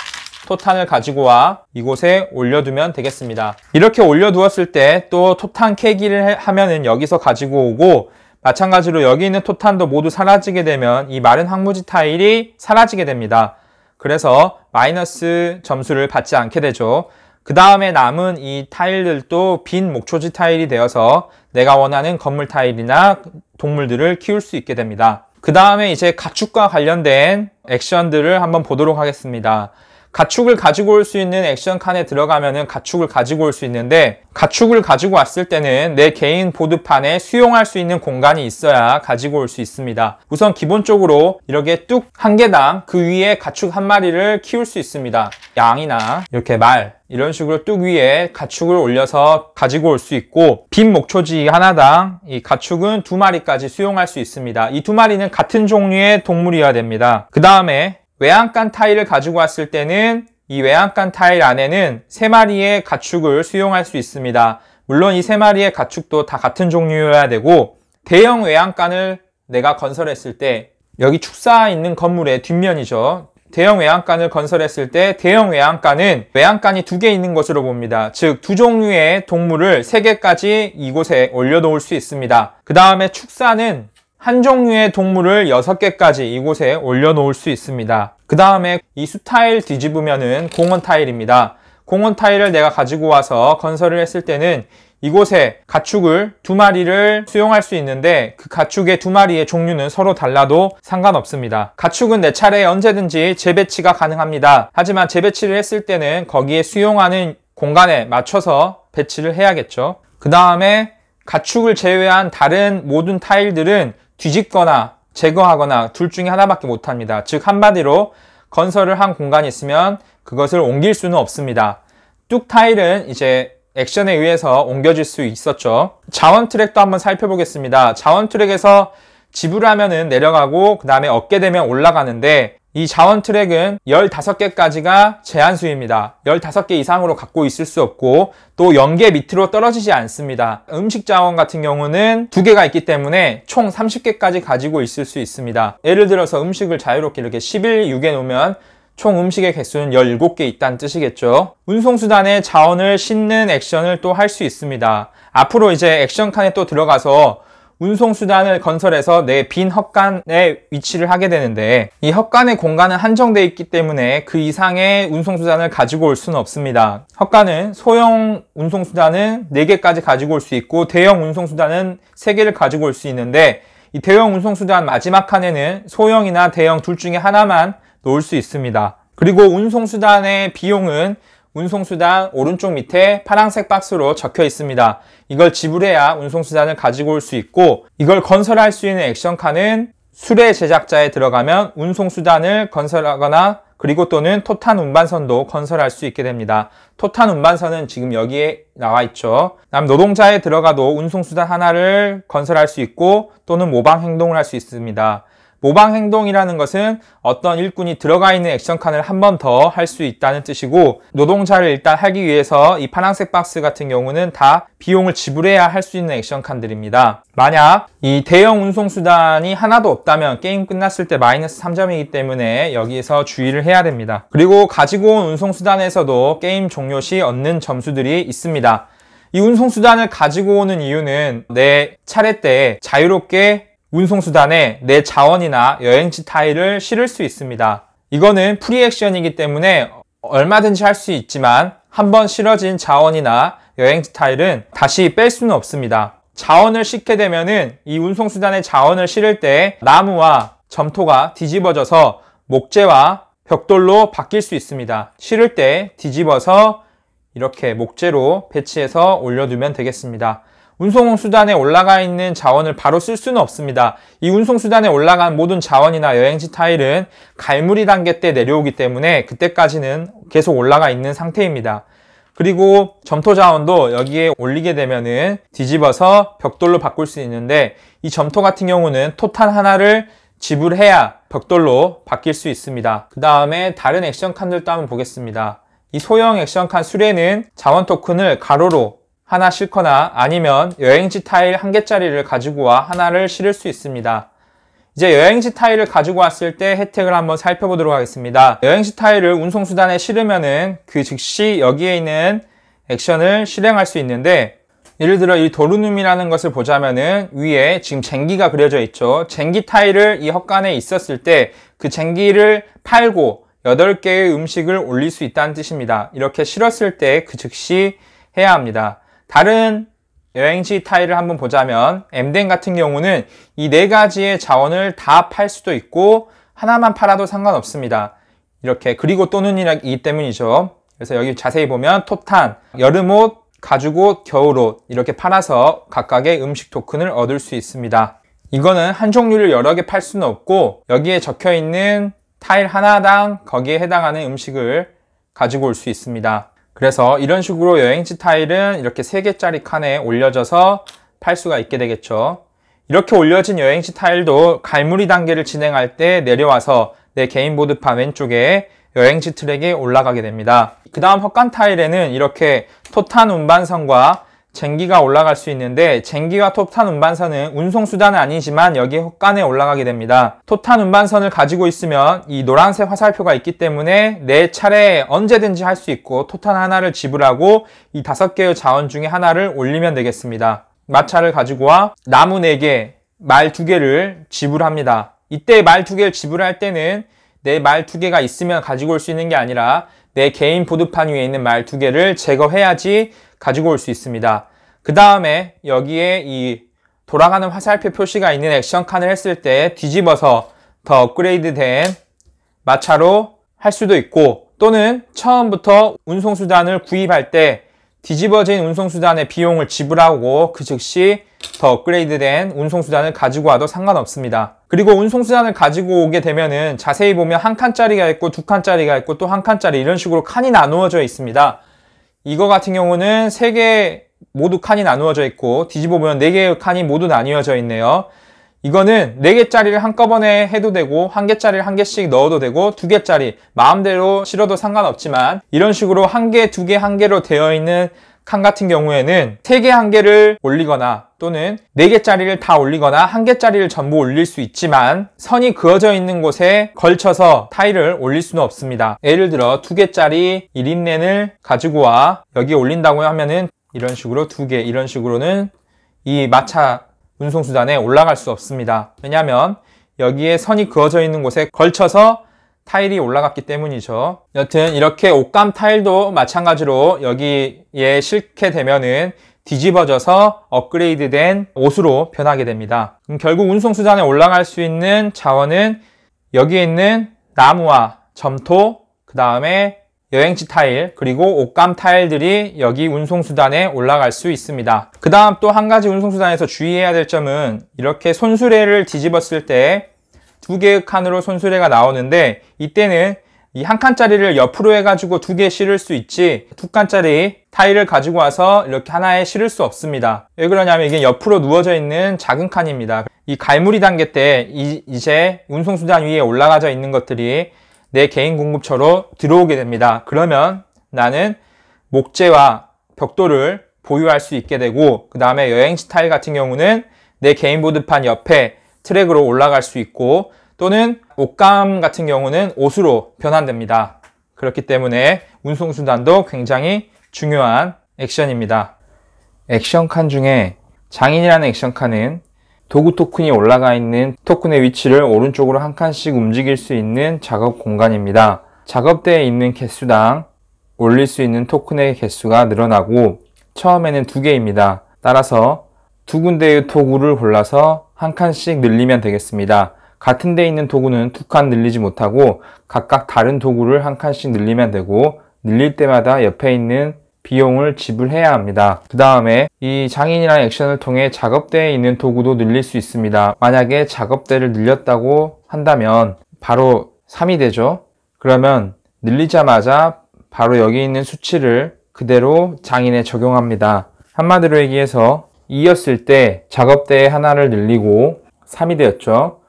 토탄을 가지고 와 이곳에 올려두면 되겠습니다. 이렇게 올려두었을 때 또 토탄 캐기를 하면은 여기서 가지고 오고 마찬가지로 여기 있는 토탄도 모두 사라지게 되면 이 마른 황무지 타일이 사라지게 됩니다. 그래서 마이너스 점수를 받지 않게 되죠. 그 다음에 남은 이 타일들도 빈 목초지 타일이 되어서 내가 원하는 건물 타일이나 동물들을 키울 수 있게 됩니다. 그 다음에 이제 가축과 관련된 액션들을 한번 보도록 하겠습니다. 가축을 가지고 올 수 있는 액션 칸에 들어가면은 가축을 가지고 올 수 있는데 가축을 가지고 왔을 때는 내 개인 보드판에 수용할 수 있는 공간이 있어야 가지고 올 수 있습니다. 우선 기본적으로 이렇게 뚝 한 개당 그 위에 가축 한 마리를 키울 수 있습니다. 양이나 이렇게 말 이런 식으로 뚝 위에 가축을 올려서 가지고 올 수 있고 빈 목초지 하나당 이 가축은 두 마리까지 수용할 수 있습니다. 이 두 마리는 같은 종류의 동물이어야 됩니다. 그 다음에 외양간 타일을 가지고 왔을 때는 이 외양간 타일 안에는 세 마리의 가축을 수용할 수 있습니다. 물론 이 세 마리의 가축도 다 같은 종류여야 되고 대형 외양간을 내가 건설했을 때 여기 축사 있는 건물의 뒷면이죠. 대형 외양간을 건설했을 때 대형 외양간은 외양간이 두 개 있는 것으로 봅니다. 즉 두 종류의 동물을 세 개까지 이곳에 올려놓을 수 있습니다. 그 다음에 축사는 한 종류의 동물을 여섯 개까지 이곳에 올려놓을 수 있습니다. 그 다음에 이 수타일 뒤집으면 공원 타일입니다. 공원 타일을 내가 가지고 와서 건설을 했을 때는 이곳에 가축을 두 마리를 수용할 수 있는데 그 가축의 두 마리의 종류는 서로 달라도 상관없습니다. 가축은 내 차례에 언제든지 재배치가 가능합니다. 하지만 재배치를 했을 때는 거기에 수용하는 공간에 맞춰서 배치를 해야겠죠. 그 다음에 가축을 제외한 다른 모든 타일들은 뒤집거나 제거하거나 둘 중에 하나밖에 못합니다. 즉 한마디로 건설을 한 공간이 있으면 그것을 옮길 수는 없습니다. 뚝 타일은 이제 액션에 의해서 옮겨질 수 있었죠. 자원 트랙도 한번 살펴보겠습니다. 자원 트랙에서 지불하면은 내려가고 그 다음에 얻게 되면 올라가는데 이 자원 트랙은 15개까지가 제한 수입니다. 15개 이상으로 갖고 있을 수 없고 또 연계 밑으로 떨어지지 않습니다. 음식 자원 같은 경우는 두 개가 있기 때문에 총 30개까지 가지고 있을 수 있습니다. 예를 들어서 음식을 자유롭게 이렇게 11, 6에 놓으면 총 음식의 개수는 17개 있다는 뜻이겠죠. 운송수단에 자원을 싣는 액션을 또 할 수 있습니다. 앞으로 이제 액션 칸에 또 들어가서 운송수단을 건설해서 내 빈 헛간에 위치를 하게 되는데 이 헛간의 공간은 한정되어 있기 때문에 그 이상의 운송수단을 가지고 올 수는 없습니다. 헛간은 소형 운송수단은 4개까지 가지고 올 수 있고 대형 운송수단은 3개를 가지고 올 수 있는데 이 대형 운송수단 마지막 칸에는 소형이나 대형 둘 중에 하나만 놓을 수 있습니다. 그리고 운송수단의 비용은 운송수단 오른쪽 밑에 파란색 박스로 적혀 있습니다. 이걸 지불해야 운송수단을 가지고 올 수 있고 이걸 건설할 수 있는 액션카는 수레 제작자에 들어가면 운송수단을 건설하거나 그리고 또는 토탄 운반선도 건설할 수 있게 됩니다. 토탄 운반선은 지금 여기에 나와 있죠. 남 노동자에 들어가도 운송수단 하나를 건설할 수 있고 또는 모방 행동을 할 수 있습니다. 모방 행동이라는 것은 어떤 일꾼이 들어가 있는 액션 칸을 한 번 더 할 수 있다는 뜻이고 노동자를 일단 하기 위해서 이 파란색 박스 같은 경우는 다 비용을 지불해야 할 수 있는 액션 칸들입니다. 만약 이 대형 운송수단이 하나도 없다면 게임 끝났을 때 마이너스 3점이기 때문에 여기에서 주의를 해야 됩니다. 그리고 가지고 온 운송수단에서도 게임 종료 시 얻는 점수들이 있습니다. 이 운송수단을 가지고 오는 이유는 내 차례 때 자유롭게 운송수단에 내 자원이나 여행지 타일을 실을 수 있습니다. 이거는 프리액션이기 때문에 얼마든지 할 수 있지만 한번 실어진 자원이나 여행지 타일은 다시 뺄 수는 없습니다. 자원을 싣게 되면은 이 운송수단에 자원을 실을 때 나무와 점토가 뒤집어져서 목재와 벽돌로 바뀔 수 있습니다. 실을 때 뒤집어서 이렇게 목재로 배치해서 올려두면 되겠습니다. 운송수단에 올라가 있는 자원을 바로 쓸 수는 없습니다. 이 운송수단에 올라간 모든 자원이나 여행지 타일은 갈무리 단계 때 내려오기 때문에 그때까지는 계속 올라가 있는 상태입니다. 그리고 점토 자원도 여기에 올리게 되면은 뒤집어서 벽돌로 바꿀 수 있는데 이 점토 같은 경우는 토탄 하나를 지불해야 벽돌로 바뀔 수 있습니다. 그 다음에 다른 액션 칸들도 한번 보겠습니다. 이 소형 액션 칸 수레는 자원 토큰을 가로로 하나 싣거나 아니면 여행지 타일 한 개짜리를 가지고 와 하나를 실을 수 있습니다. 이제 여행지 타일을 가지고 왔을 때 혜택을 한번 살펴보도록 하겠습니다. 여행지 타일을 운송수단에 실으면은 그 즉시 여기에 있는 액션을 실행할 수 있는데 예를 들어 이 도루눔이라는 것을 보자면은 위에 지금 쟁기가 그려져 있죠. 쟁기 타일을 이 헛간에 있었을 때 그 쟁기를 팔고 8개의 음식을 올릴 수 있다는 뜻입니다. 이렇게 실었을 때 그 즉시 해야 합니다. 다른 여행지 타일을 한번 보자면 엠덴 같은 경우는 이 네 가지의 자원을 다 팔 수도 있고 하나만 팔아도 상관없습니다. 이렇게 그리고 또는이기 때문이죠. 그래서 여기 자세히 보면 토탄, 여름옷, 가죽옷, 겨울옷 이렇게 팔아서 각각의 음식 토큰을 얻을 수 있습니다. 이거는 한 종류를 여러 개 팔 수는 없고 여기에 적혀 있는 타일 하나당 거기에 해당하는 음식을 가지고 올 수 있습니다. 그래서 이런 식으로 여행지 타일은 이렇게 3개짜리 칸에 올려져서 팔 수가 있게 되겠죠. 이렇게 올려진 여행지 타일도 갈무리 단계를 진행할 때 내려와서 내 개인 보드판 왼쪽에 여행지 트랙에 올라가게 됩니다. 그 다음 헛간 타일에는 이렇게 토탄 운반선과 쟁기가 올라갈 수 있는데 쟁기와 톱탄 운반선은 운송수단은 아니지만 여기 에 헛간에 올라가게 됩니다. 톱탄 운반선을 가지고 있으면 이 노란색 화살표가 있기 때문에 내 차례 언제든지 할 수 있고 톱탄 하나를 지불하고 이 다섯 개의 자원 중에 하나를 올리면 되겠습니다. 마차를 가지고 와 나무 4개, 말 2개를 지불합니다. 이때 말 2개를 지불할 때는 내말 2개가 있으면 가지고 올 수 있는 게 아니라 내 개인 보드판 위에 있는 말 2개를 제거해야지 가지고 올 수 있습니다. 그 다음에 여기에 이 돌아가는 화살표 표시가 있는 액션 칸을 했을 때 뒤집어서 더 업그레이드 된 마차로 할 수도 있고 또는 처음부터 운송수단을 구입할 때 뒤집어진 운송수단의 비용을 지불하고 그 즉시 더 업그레이드된 운송수단을 가지고 와도 상관없습니다. 그리고 운송수단을 가지고 오게 되면은 자세히 보면 한 칸짜리가 있고 두 칸짜리가 있고 또 한 칸짜리 이런 식으로 칸이 나누어져 있습니다. 이거 같은 경우는 3개 모두 칸이 나누어져 있고 뒤집어 보면 4개의 칸이 모두 나뉘어져 있네요. 이거는 4개짜리를 한꺼번에 해도 되고 1개짜리를 1개씩 넣어도 되고 2개짜리 마음대로 실어도 상관없지만 이런 식으로 1개, 2개, 1개로 되어 있는 칸 같은 경우에는 3개 한 개를 올리거나 또는 4개짜리를 다 올리거나 1개짜리를 전부 올릴 수 있지만 선이 그어져 있는 곳에 걸쳐서 타일을 올릴 수는 없습니다. 예를 들어 2개짜리 1인랜을 가지고 와 여기에 올린다고 하면은 이런 식으로 2개 이런 식으로는 이 마차 운송수단에 올라갈 수 없습니다. 왜냐하면 여기에 선이 그어져 있는 곳에 걸쳐서 타일이 올라갔기 때문이죠. 여튼 이렇게 옷감 타일도 마찬가지로 여기에 실게 되면은 뒤집어져서 업그레이드된 옷으로 변하게 됩니다. 그럼 결국 운송수단에 올라갈 수 있는 자원은 여기에 있는 나무와 점토, 그 다음에 여행지 타일, 그리고 옷감 타일들이 여기 운송수단에 올라갈 수 있습니다. 그 다음 또 한 가지 운송수단에서 주의해야 될 점은 이렇게 손수레를 뒤집었을 때두 개의 칸으로 손수레가 나오는데 이때는 이 한 칸짜리를 옆으로 해가지고 두 개 실을 수 있지 두 칸짜리 타일을 가지고 와서 이렇게 하나에 실을 수 없습니다. 왜 그러냐면 이게 옆으로 누워져 있는 작은 칸입니다. 이 갈무리 단계 때 이, 이제 운송수단 위에 올라가져 있는 것들이 내 개인 공급처로 들어오게 됩니다. 그러면 나는 목재와 벽돌을 보유할 수 있게 되고 그 다음에 여행지 타일 같은 경우는 내 개인 보드판 옆에 트랙으로 올라갈 수 있고 또는 옷감 같은 경우는 옷으로 변환됩니다. 그렇기 때문에 운송순단도 굉장히 중요한 액션입니다. 액션칸 중에 장인이라는 액션칸은 도구 토큰이 올라가 있는 토큰의 위치를 오른쪽으로 한 칸씩 움직일 수 있는 작업 공간입니다. 작업대에 있는 개수당 올릴 수 있는 토큰의 개수가 늘어나고 처음에는 두 개입니다. 따라서 두 군데의 도구를 골라서 한 칸씩 늘리면 되겠습니다. 같은 데 있는 도구는 두 칸 늘리지 못하고 각각 다른 도구를 한 칸씩 늘리면 되고 늘릴 때마다 옆에 있는 비용을 지불해야 합니다. 그 다음에 이장인이라는 액션을 통해 작업대에 있는 도구도 늘릴 수 있습니다. 만약에 작업대를 늘렸다고 한다면 바로 3이 되죠. 그러면 늘리자마자 바로 여기 있는 수치를 그대로 장인에 적용합니다. 한마디로 얘기해서 2였을 때 작업대에 하나를 늘리고 3이 되었죠.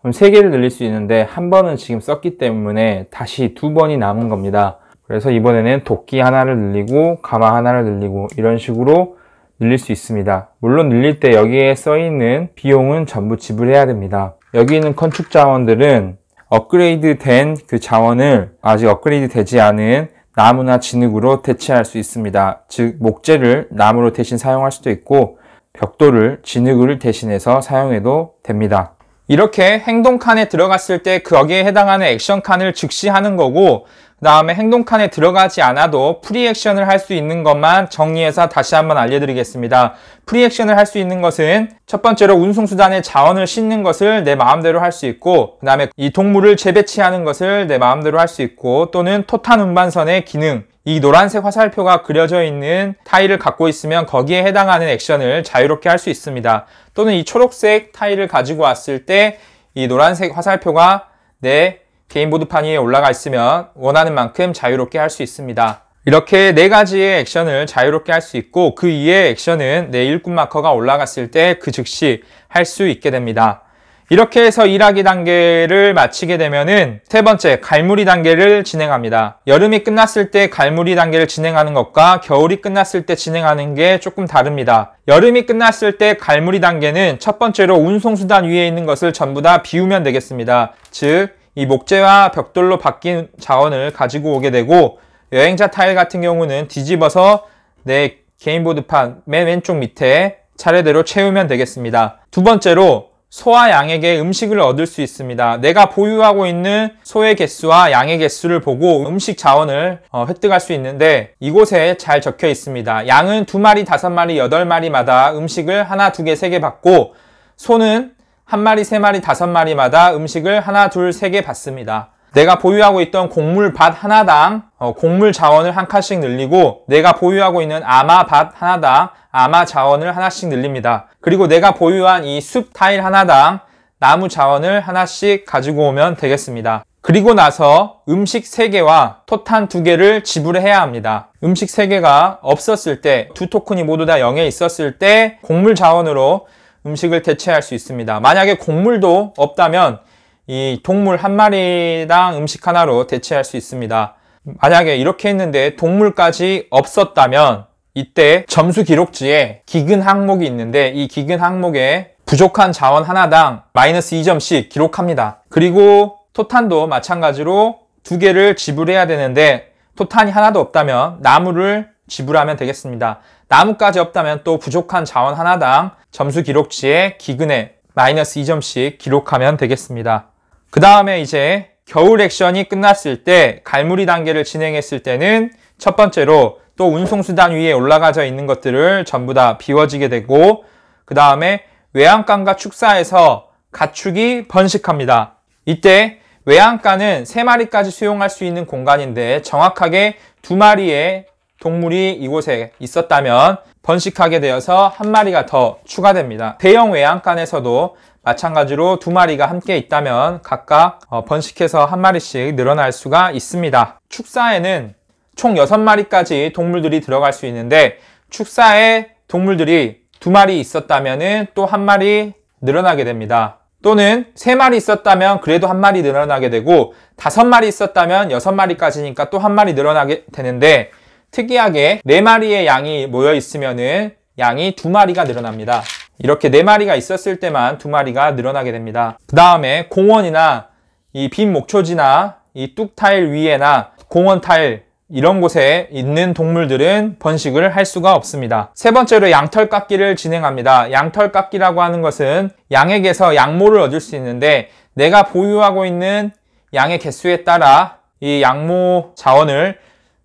그럼 3개를 늘릴 수 있는데 한 번은 지금 썼기 때문에 다시 두 번이 남은 겁니다. 그래서 이번에는 도끼 하나를 늘리고 가마 하나를 늘리고 이런 식으로 늘릴 수 있습니다. 물론 늘릴 때 여기에 써있는 비용은 전부 지불해야 됩니다. 여기 있는 건축 자원들은 업그레이드 된 그 자원을 아직 업그레이드 되지 않은 나무나 진흙으로 대체할 수 있습니다. 즉, 목재를 나무로 대신 사용할 수도 있고, 벽돌을 진흙을 대신해서 사용해도 됩니다. 이렇게 행동 칸에 들어갔을 때 거기에 해당하는 액션 칸을 즉시 하는 거고 그 다음에 행동 칸에 들어가지 않아도 프리액션을 할 수 있는 것만 정리해서 다시 한번 알려드리겠습니다. 프리액션을 할 수 있는 것은 첫 번째로 운송수단의 자원을 싣는 것을 내 마음대로 할 수 있고 그 다음에 이 동물을 재배치하는 것을 내 마음대로 할 수 있고 또는 토탄 운반선의 기능 이 노란색 화살표가 그려져 있는 타일을 갖고 있으면 거기에 해당하는 액션을 자유롭게 할 수 있습니다. 또는 이 초록색 타일을 가지고 왔을 때 이 노란색 화살표가 내 개인 보드판 위에 올라가 있으면 원하는 만큼 자유롭게 할 수 있습니다. 이렇게 네 가지의 액션을 자유롭게 할 수 있고 그 이외의 액션은 내 일꾼 마커가 올라갔을 때 그 즉시 할 수 있게 됩니다. 이렇게 해서 일하기 단계를 마치게 되면은 세 번째 갈무리 단계를 진행합니다. 여름이 끝났을 때 갈무리 단계를 진행하는 것과 겨울이 끝났을 때 진행하는 게 조금 다릅니다. 여름이 끝났을 때 갈무리 단계는 첫 번째로 운송수단 위에 있는 것을 전부 다 비우면 되겠습니다. 즉, 이 목재와 벽돌로 바뀐 자원을 가지고 오게 되고 여행자 타일 같은 경우는 뒤집어서 내 개인 보드판 맨 왼쪽 밑에 차례대로 채우면 되겠습니다. 두 번째로 소와 양에게 음식을 얻을 수 있습니다. 내가 보유하고 있는 소의 개수와 양의 개수를 보고 음식 자원을 어, 획득할 수 있는데 이곳에 잘 적혀 있습니다. 양은 두 마리, 다섯 마리, 여덟 마리마다 음식을 하나, 두 개, 세 개 받고 소는 한 마리, 세 마리, 다섯 마리마다 음식을 하나, 둘, 세 개 받습니다. 내가 보유하고 있던 곡물 밭 하나당 어, 곡물 자원을 한 칸씩 늘리고 내가 보유하고 있는 아마밭 하나당 아마 자원을 하나씩 늘립니다. 그리고 내가 보유한 이 숲 타일 하나당 나무 자원을 하나씩 가지고 오면 되겠습니다. 그리고 나서 음식 3개와 토탄 2개를 지불해야 합니다. 음식 3개가 없었을 때, 두 토큰이 모두 다 0에 있었을 때 곡물 자원으로 음식을 대체할 수 있습니다. 만약에 곡물도 없다면 이 동물 한 마리당 음식 하나로 대체할 수 있습니다. 만약에 이렇게 했는데 동물까지 없었다면 이때 점수 기록지에 기근 항목이 있는데 이 기근 항목에 부족한 자원 하나당 마이너스 2점씩 기록합니다. 그리고 토탄도 마찬가지로 두 개를 지불해야 되는데 토탄이 하나도 없다면 나무를 지불하면 되겠습니다. 나무까지 없다면 또 부족한 자원 하나당 점수 기록지에 기근에 마이너스 2점씩 기록하면 되겠습니다. 그 다음에 이제 겨울 액션이 끝났을 때 갈무리 단계를 진행했을 때는 첫 번째로 또 운송수단 위에 올라가져 있는 것들을 전부 다 비워지게 되고 그 다음에 외양간과 축사에서 가축이 번식합니다. 이때 외양간은 3마리까지 수용할 수 있는 공간인데 정확하게 2마리의 동물이 이곳에 있었다면 번식하게 되어서 한 마리가 더 추가됩니다. 대형 외양간에서도 마찬가지로 두 마리가 함께 있다면 각각 어, 번식해서 한 마리씩 늘어날 수가 있습니다. 축사에는 총 6마리까지 동물들이 들어갈 수 있는데 축사에 동물들이 두 마리 있었다면 또 한 마리 늘어나게 됩니다. 또는 세 마리 있었다면 그래도 한 마리 늘어나게 되고 다섯 마리 있었다면 여섯 마리까지니까 또 한 마리 늘어나게 되는데 특이하게 네 마리의 양이 모여 있으면 양이 두 마리가 늘어납니다. 이렇게 4마리가 있었을 때만 2마리가 늘어나게 됩니다. 그 다음에 공원이나 이 빈 목초지나 이 뚝 타일 위에나 공원 타일 이런 곳에 있는 동물들은 번식을 할 수가 없습니다. 세 번째로 양털 깎기를 진행합니다. 양털 깎기라고 하는 것은 양에게서 양모를 얻을 수 있는데 내가 보유하고 있는 양의 개수에 따라 이 양모 자원을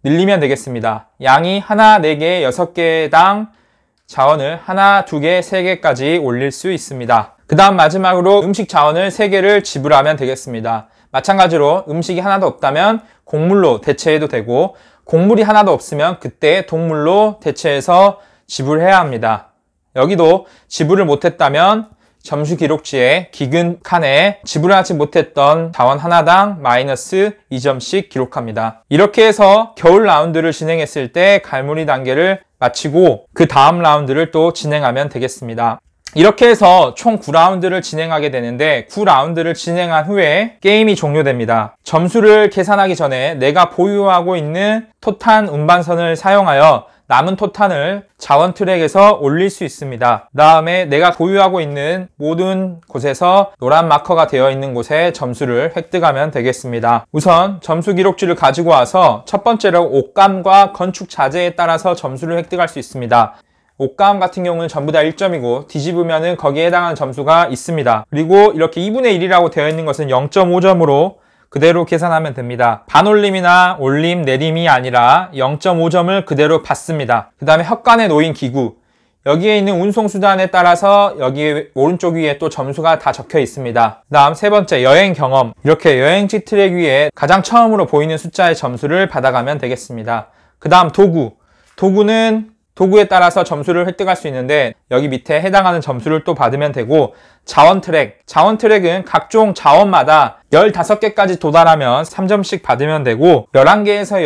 늘리면 되겠습니다. 양이 하나, 네 개, 여섯 개당 자원을 하나, 두 개, 세 개까지 올릴 수 있습니다. 그 다음 마지막으로 음식 자원을 세개를 지불하면 되겠습니다. 마찬가지로 음식이 하나도 없다면 곡물로 대체해도 되고 곡물이 하나도 없으면 그때 동물로 대체해서 지불해야 합니다. 여기도 지불을 못했다면 점수 기록지에 기근 칸에 지불하지 못했던 자원 하나당 마이너스 2점씩 기록합니다. 이렇게 해서 겨울 라운드를 진행했을 때 갈무리 단계를 마치고 그 다음 라운드를 또 진행하면 되겠습니다. 이렇게 해서 총 9라운드를 진행하게 되는데 9라운드를 진행한 후에 게임이 종료됩니다. 점수를 계산하기 전에 내가 보유하고 있는 토탄 운반선을 사용하여 남은 토탄을 자원 트랙에서 올릴 수 있습니다. 다음에 내가 보유하고 있는 모든 곳에서 노란 마커가 되어 있는 곳에 점수를 획득하면 되겠습니다. 우선 점수 기록지를 가지고 와서 첫 번째로 옷감과 건축 자재에 따라서 점수를 획득할 수 있습니다. 옷감 같은 경우는 전부 다 1점이고 뒤집으면 거기에 해당하는 점수가 있습니다. 그리고 이렇게 2분의 1이라고 되어 있는 것은 0.5점으로 그대로 계산하면 됩니다. 반올림이나 올림, 내림이 아니라 0.5점을 그대로 받습니다. 그 다음에 혓관에 놓인 기구. 여기에 있는 운송수단에 따라서 여기 오른쪽 위에 또 점수가 다 적혀 있습니다. 그 다음 세 번째 여행 경험. 이렇게 여행지 트랙 위에 가장 처음으로 보이는 숫자의 점수를 받아가면 되겠습니다. 그 다음 도구. 도구는 도구에 따라서 점수를 획득할 수 있는데 여기 밑에 해당하는 점수를 또 받으면 되고 자원 트랙 자원 트랙은 각종 자원마다 15개까지 도달하면 3점씩 받으면 되고 11개에서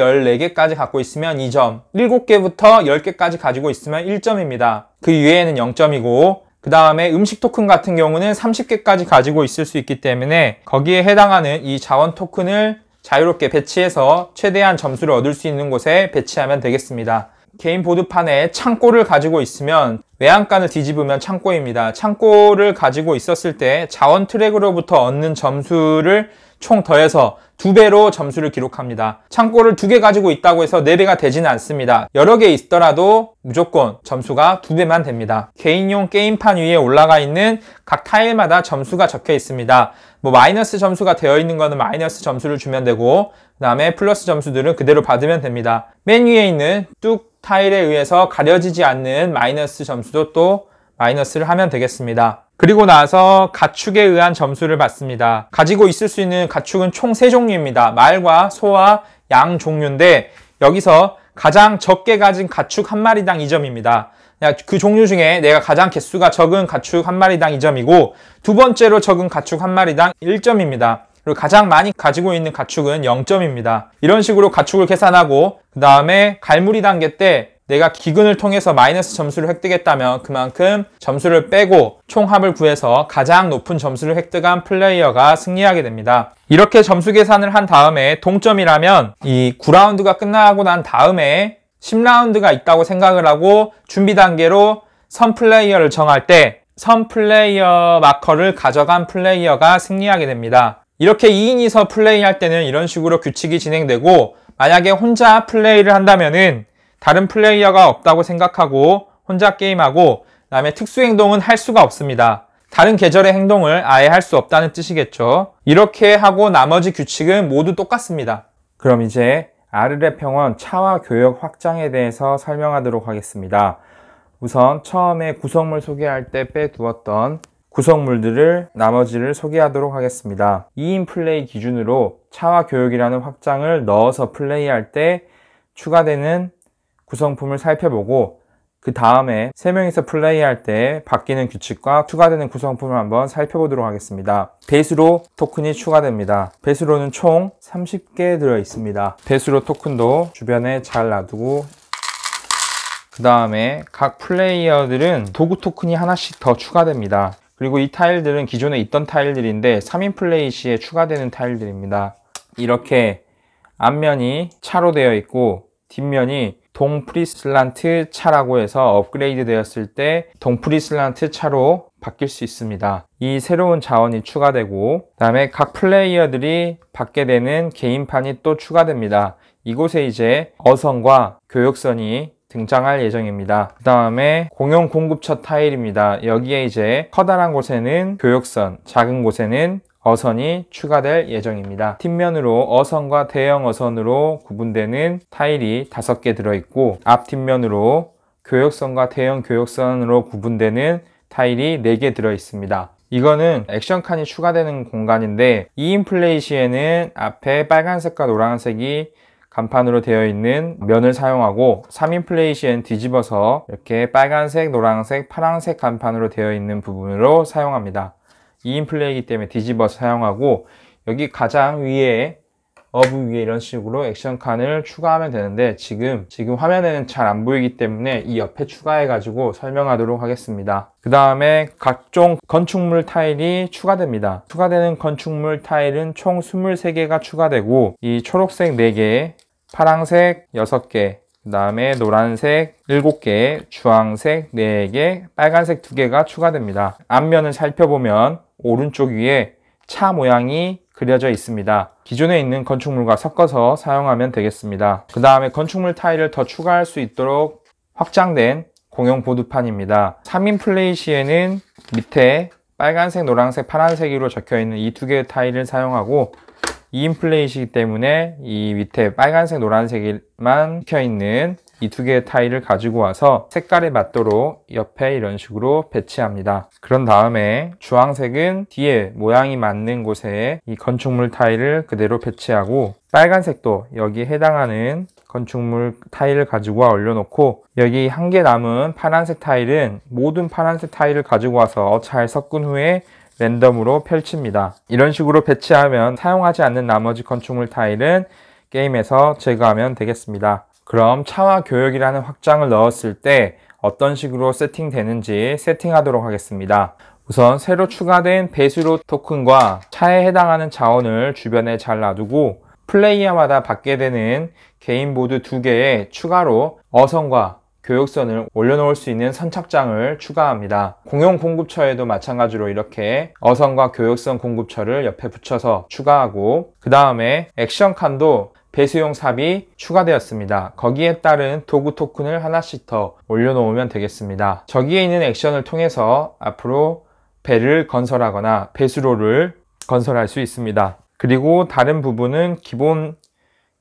14개까지 갖고 있으면 2점 7개부터 10개까지 가지고 있으면 1점입니다 그 이외에는 0점이고 그 다음에 음식 토큰 같은 경우는 30개까지 가지고 있을 수 있기 때문에 거기에 해당하는 이 자원 토큰을 자유롭게 배치해서 최대한 점수를 얻을 수 있는 곳에 배치하면 되겠습니다 개인 보드판에 창고를 가지고 있으면 외양간을 뒤집으면 창고입니다. 창고를 가지고 있었을 때 자원 트랙으로부터 얻는 점수를 총 더해서 두배로 점수를 기록합니다. 창고를 두 개 가지고 있다고 해서 네배가 되지는 않습니다. 여러 개 있더라도 무조건 점수가 두배만 됩니다. 개인용 게임판 위에 올라가 있는 각 타일마다 점수가 적혀 있습니다. 뭐 마이너스 점수가 되어 있는 거는 마이너스 점수를 주면 되고 그 다음에 플러스 점수들은 그대로 받으면 됩니다. 맨 위에 있는 뚝 타일에 의해서 가려지지 않는 마이너스 점수도 또 마이너스를 하면 되겠습니다. 그리고 나서 가축에 의한 점수를 받습니다. 가지고 있을 수 있는 가축은 총 3종류입니다. 말과 소와 양 종류인데 여기서 가장 적게 가진 가축 한 마리당 2점입니다. 그 종류 중에 내가 가장 개수가 적은 가축 한 마리당 2점이고 두 번째로 적은 가축 한 마리당 1점입니다. 그리고 가장 많이 가지고 있는 가축은 0점입니다. 이런 식으로 가축을 계산하고 그 다음에 갈무리 단계 때 내가 기근을 통해서 마이너스 점수를 획득했다면 그만큼 점수를 빼고 총합을 구해서 가장 높은 점수를 획득한 플레이어가 승리하게 됩니다. 이렇게 점수 계산을 한 다음에 동점이라면 이 9라운드가 끝나고 난 다음에 10라운드가 있다고 생각을 하고 준비 단계로 선 플레이어를 정할 때 선 플레이어 마커를 가져간 플레이어가 승리하게 됩니다. 이렇게 2인 이서 플레이할 때는 이런 식으로 규칙이 진행되고 만약에 혼자 플레이를 한다면은 다른 플레이어가 없다고 생각하고 혼자 게임하고 그다음에 특수 행동은 할 수가 없습니다. 다른 계절의 행동을 아예 할 수 없다는 뜻이겠죠. 이렇게 하고 나머지 규칙은 모두 똑같습니다. 그럼 이제 아르레 평원 차와 교역 확장에 대해서 설명하도록 하겠습니다. 우선 처음에 구성물 소개할 때 빼두었던 구성물들을 나머지를 소개하도록 하겠습니다. 2인 플레이 기준으로 차와 교육이라는 확장을 넣어서 플레이할 때 추가되는 구성품을 살펴보고 그 다음에 3명이서 플레이할 때 바뀌는 규칙과 추가되는 구성품을 한번 살펴보도록 하겠습니다. 배수로 토큰이 추가됩니다. 배수로는 총 30개 들어있습니다. 배수로 토큰도 주변에 잘 놔두고 그 다음에 각 플레이어들은 도구 토큰이 하나씩 더 추가됩니다. 그리고 이 타일들은 기존에 있던 타일들인데 3인 플레이 시에 추가되는 타일들입니다. 이렇게 앞면이 차로 되어 있고 뒷면이 동프리슬란트 차라고 해서 업그레이드 되었을 때 동프리슬란트 차로 바뀔 수 있습니다. 이 새로운 자원이 추가되고 그 다음에 각 플레이어들이 받게 되는 개인판이 또 추가됩니다. 이곳에 이제 어선과 교역선이 등장할 예정입니다. 그 다음에 공용 공급처 타일입니다. 여기에 이제 커다란 곳에는 교역선, 작은 곳에는 어선이 추가될 예정입니다. 뒷면으로 어선과 대형 어선으로 구분되는 타일이 5개 들어있고 앞 뒷면으로 교역선과 대형 교역선으로 구분되는 타일이 4개 들어있습니다. 이거는 액션칸이 추가되는 공간인데 2인 플레이 시에는 앞에 빨간색과 노란색이 간판으로 되어 있는 면을 사용하고 3인 플레이시엔 뒤집어서 이렇게 빨간색, 노란색, 파란색 간판으로 되어 있는 부분으로 사용합니다. 2인 플레이이기 때문에 뒤집어서 사용하고 여기 가장 위에 어부 위에 이런 식으로 액션 칸을 추가하면 되는데 지금 지금 화면에는 잘 안 보이기 때문에 이 옆에 추가해 가지고 설명하도록 하겠습니다 그 다음에 각종 건축물 타일이 추가됩니다 추가되는 건축물 타일은 총 23개가 추가되고 이 초록색 4개 파랑색 6개, 그 다음에 노란색 7개, 주황색 4개, 빨간색 2개가 추가됩니다. 앞면을 살펴보면 오른쪽 위에 차 모양이 그려져 있습니다. 기존에 있는 건축물과 섞어서 사용하면 되겠습니다. 그 다음에 건축물 타일을 더 추가할 수 있도록 확장된 공용 보드판입니다. 3인 플레이 시에는 밑에 빨간색, 노란색, 파란색으로 적혀있는 이 두 개의 타일을 사용하고 2인플레이시기 때문에 이 밑에 빨간색, 노란색만 켜있는 이 두 개의 타일을 가지고 와서 색깔에 맞도록 옆에 이런 식으로 배치합니다. 그런 다음에 주황색은 뒤에 모양이 맞는 곳에 이 건축물 타일을 그대로 배치하고 빨간색도 여기에 해당하는 건축물 타일을 가지고 와 올려놓고 여기 한 개 남은 파란색 타일은 모든 파란색 타일을 가지고 와서 잘 섞은 후에 랜덤으로 펼칩니다. 이런 식으로 배치하면 사용하지 않는 나머지 건축물 타일은 게임에서 제거하면 되겠습니다. 그럼 차와 교역이라는 확장을 넣었을 때 어떤 식으로 세팅되는지 세팅하도록 하겠습니다. 우선 새로 추가된 배수로 토큰과 차에 해당하는 자원을 주변에 잘 놔두고 플레이어마다 받게 되는 개인 보드 두개에 추가로 어선과 교육선을 올려놓을 수 있는 선착장을 추가합니다. 공용 공급처에도 마찬가지로 이렇게 어선과 교육선 공급처를 옆에 붙여서 추가하고 그 다음에 액션 칸도 배수용 삽이 추가되었습니다. 거기에 따른 도구 토큰을 하나씩 더 올려놓으면 되겠습니다. 저기에 있는 액션을 통해서 앞으로 배를 건설하거나 배수로를 건설할 수 있습니다. 그리고 다른 부분은 기본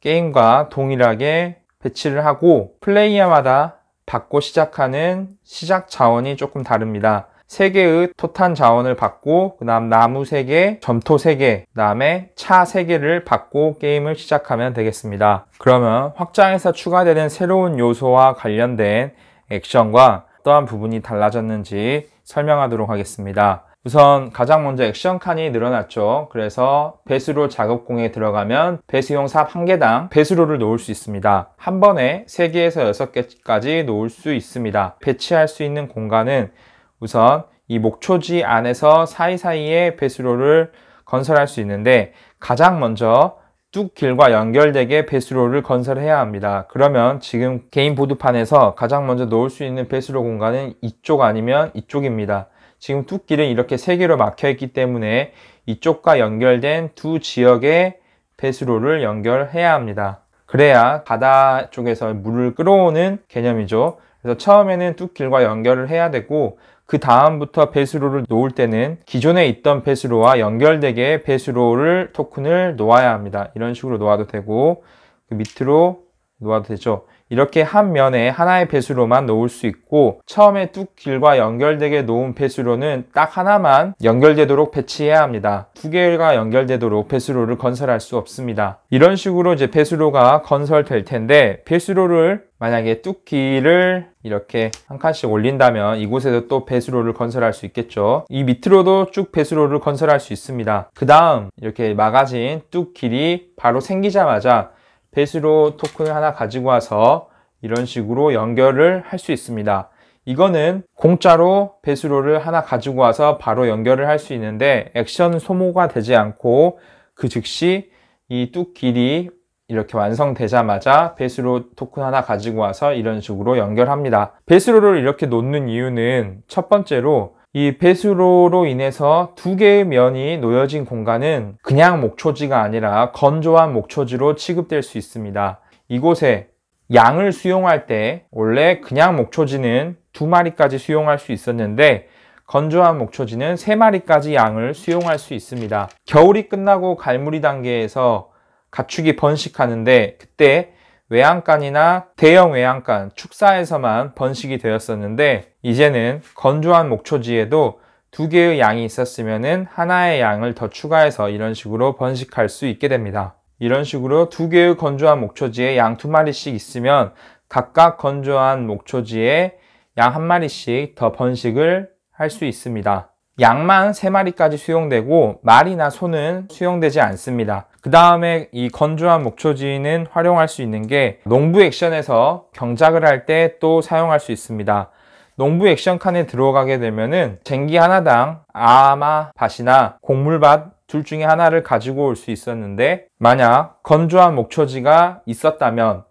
게임과 동일하게 배치를 하고 플레이어마다 받고 시작하는 시작 자원이 조금 다릅니다. 3개의 토탄 자원을 받고 그 다음 나무 3개, 점토 3개, 그 다음에 차 3개를 받고 게임을 시작하면 되겠습니다. 그러면 확장에서 추가되는 새로운 요소와 관련된 액션과 어떠한 부분이 달라졌는지 설명하도록 하겠습니다. 우선 가장 먼저 액션 칸이 늘어났죠. 그래서 배수로 작업공에 들어가면 배수용 삽 한개당 배수로를 놓을 수 있습니다. 한 번에 3개에서 6개까지 놓을 수 있습니다. 배치할 수 있는 공간은 우선 이 목초지 안에서 사이사이에 배수로를 건설할 수 있는데 가장 먼저 뚝길과 연결되게 배수로를 건설해야 합니다. 그러면 지금 개인 보드판에서 가장 먼저 놓을 수 있는 배수로 공간은 이쪽 아니면 이쪽입니다. 지금 뚝길은 이렇게 세 개로 막혀 있기 때문에 이쪽과 연결된 두 지역의 배수로를 연결해야 합니다. 그래야 바다 쪽에서 물을 끌어오는 개념이죠. 그래서 처음에는 뚝길과 연결을 해야 되고 그 다음부터 배수로를 놓을 때는 기존에 있던 배수로와 연결되게 배수로를 토큰을 놓아야 합니다. 이런 식으로 놓아도 되고 그 밑으로 놓아도 되죠. 이렇게 한 면에 하나의 배수로만 놓을 수 있고 처음에 뚝 길과 연결되게 놓은 배수로는 딱 하나만 연결되도록 배치해야 합니다. 두 개가 연결되도록 배수로를 건설할 수 없습니다. 이런 식으로 이제 배수로가 건설될 텐데 배수로를 만약에 뚝 길을 이렇게 한 칸씩 올린다면 이곳에서 또 배수로를 건설할 수 있겠죠. 이 밑으로도 쭉 배수로를 건설할 수 있습니다. 그 다음 이렇게 막아진 뚝 길이 바로 생기자마자 배수로 토큰을 하나 가지고 와서 이런 식으로 연결을 할 수 있습니다. 이거는 공짜로 배수로를 하나 가지고 와서 바로 연결을 할 수 있는데 액션 소모가 되지 않고 그 즉시 이 뚝 길이 이렇게 완성되자마자 배수로 토큰 하나 가지고 와서 이런 식으로 연결합니다. 배수로를 이렇게 놓는 이유는 첫 번째로 이 배수로로 인해서 두 개의 면이 놓여진 공간은 그냥 목초지가 아니라 건조한 목초지로 취급될 수 있습니다. 이곳에 양을 수용할 때 원래 그냥 목초지는 두 마리까지 수용할 수 있었는데 건조한 목초지는 세 마리까지 양을 수용할 수 있습니다. 겨울이 끝나고 갈무리 단계에서 가축이 번식하는데 그때 외양간이나 대형 외양간, 축사에서만 번식이 되었었는데 이제는 건조한 목초지에도 두 개의 양이 있었으면 하나의 양을 더 추가해서 이런 식으로 번식할 수 있게 됩니다. 이런 식으로 두 개의 건조한 목초지에 양 두 마리씩 있으면 각각 건조한 목초지에 양 한 마리씩 더 번식을 할 수 있습니다. 양만 세마리까지 수용되고 말이나 소는 수용되지 않습니다. 그 다음에 이 건조한 목초지는 활용할 수 있는 게 농부 액션에서 경작을 할 때 또 사용할 수 있습니다. 농부 액션 칸에 들어가게 되면은 쟁기 하나당 아마밭이나 곡물밭 둘 중에 하나를 가지고 올 수 있었는데 만약 건조한 목초지가 있었다면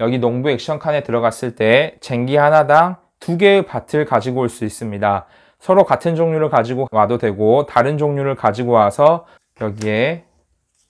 여기 농부 액션 칸에 들어갔을 때 쟁기 하나당 두 개의 밭을 가지고 올 수 있습니다. 서로 같은 종류를 가지고 와도 되고 다른 종류를 가지고 와서 여기에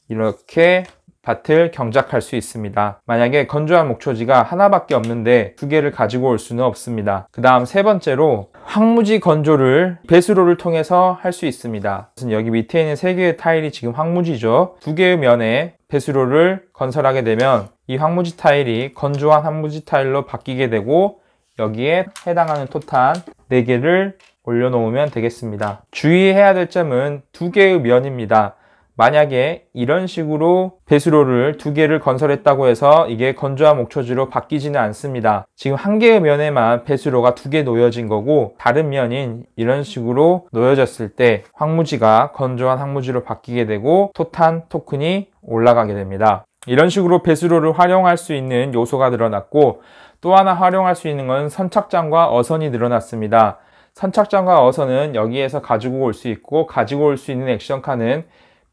이렇게 밭을 경작할 수 있습니다. 만약에 건조한 목초지가 하나밖에 없는데 두 개를 가지고 올 수는 없습니다. 그 다음 세 번째로 황무지 건조를 배수로를 통해서 할 수 있습니다. 여기 밑에 있는 세 개의 타일이 지금 황무지죠. 두 개의 면에 배수로를 건설하게 되면 이 황무지 타일이 건조한 황무지 타일로 바뀌게 되고 여기에 해당하는 토탄 4개를 올려놓으면 되겠습니다. 주의해야 될 점은 두 개의 면입니다. 만약에 이런 식으로 배수로를 두 개를 건설했다고 해서 이게 건조한 목초지로 바뀌지는 않습니다. 지금 한 개의 면에만 배수로가 두 개 놓여진 거고 다른 면인 이런 식으로 놓여졌을 때 황무지가 건조한 황무지로 바뀌게 되고 토탄 토큰이 올라가게 됩니다. 이런 식으로 배수로를 활용할 수 있는 요소가 늘어났고 또 하나 활용할 수 있는 건 선착장과 어선이 늘어났습니다. 선착장과 어선은 여기에서 가지고 올 수 있고 가지고 올 수 있는 액션칸은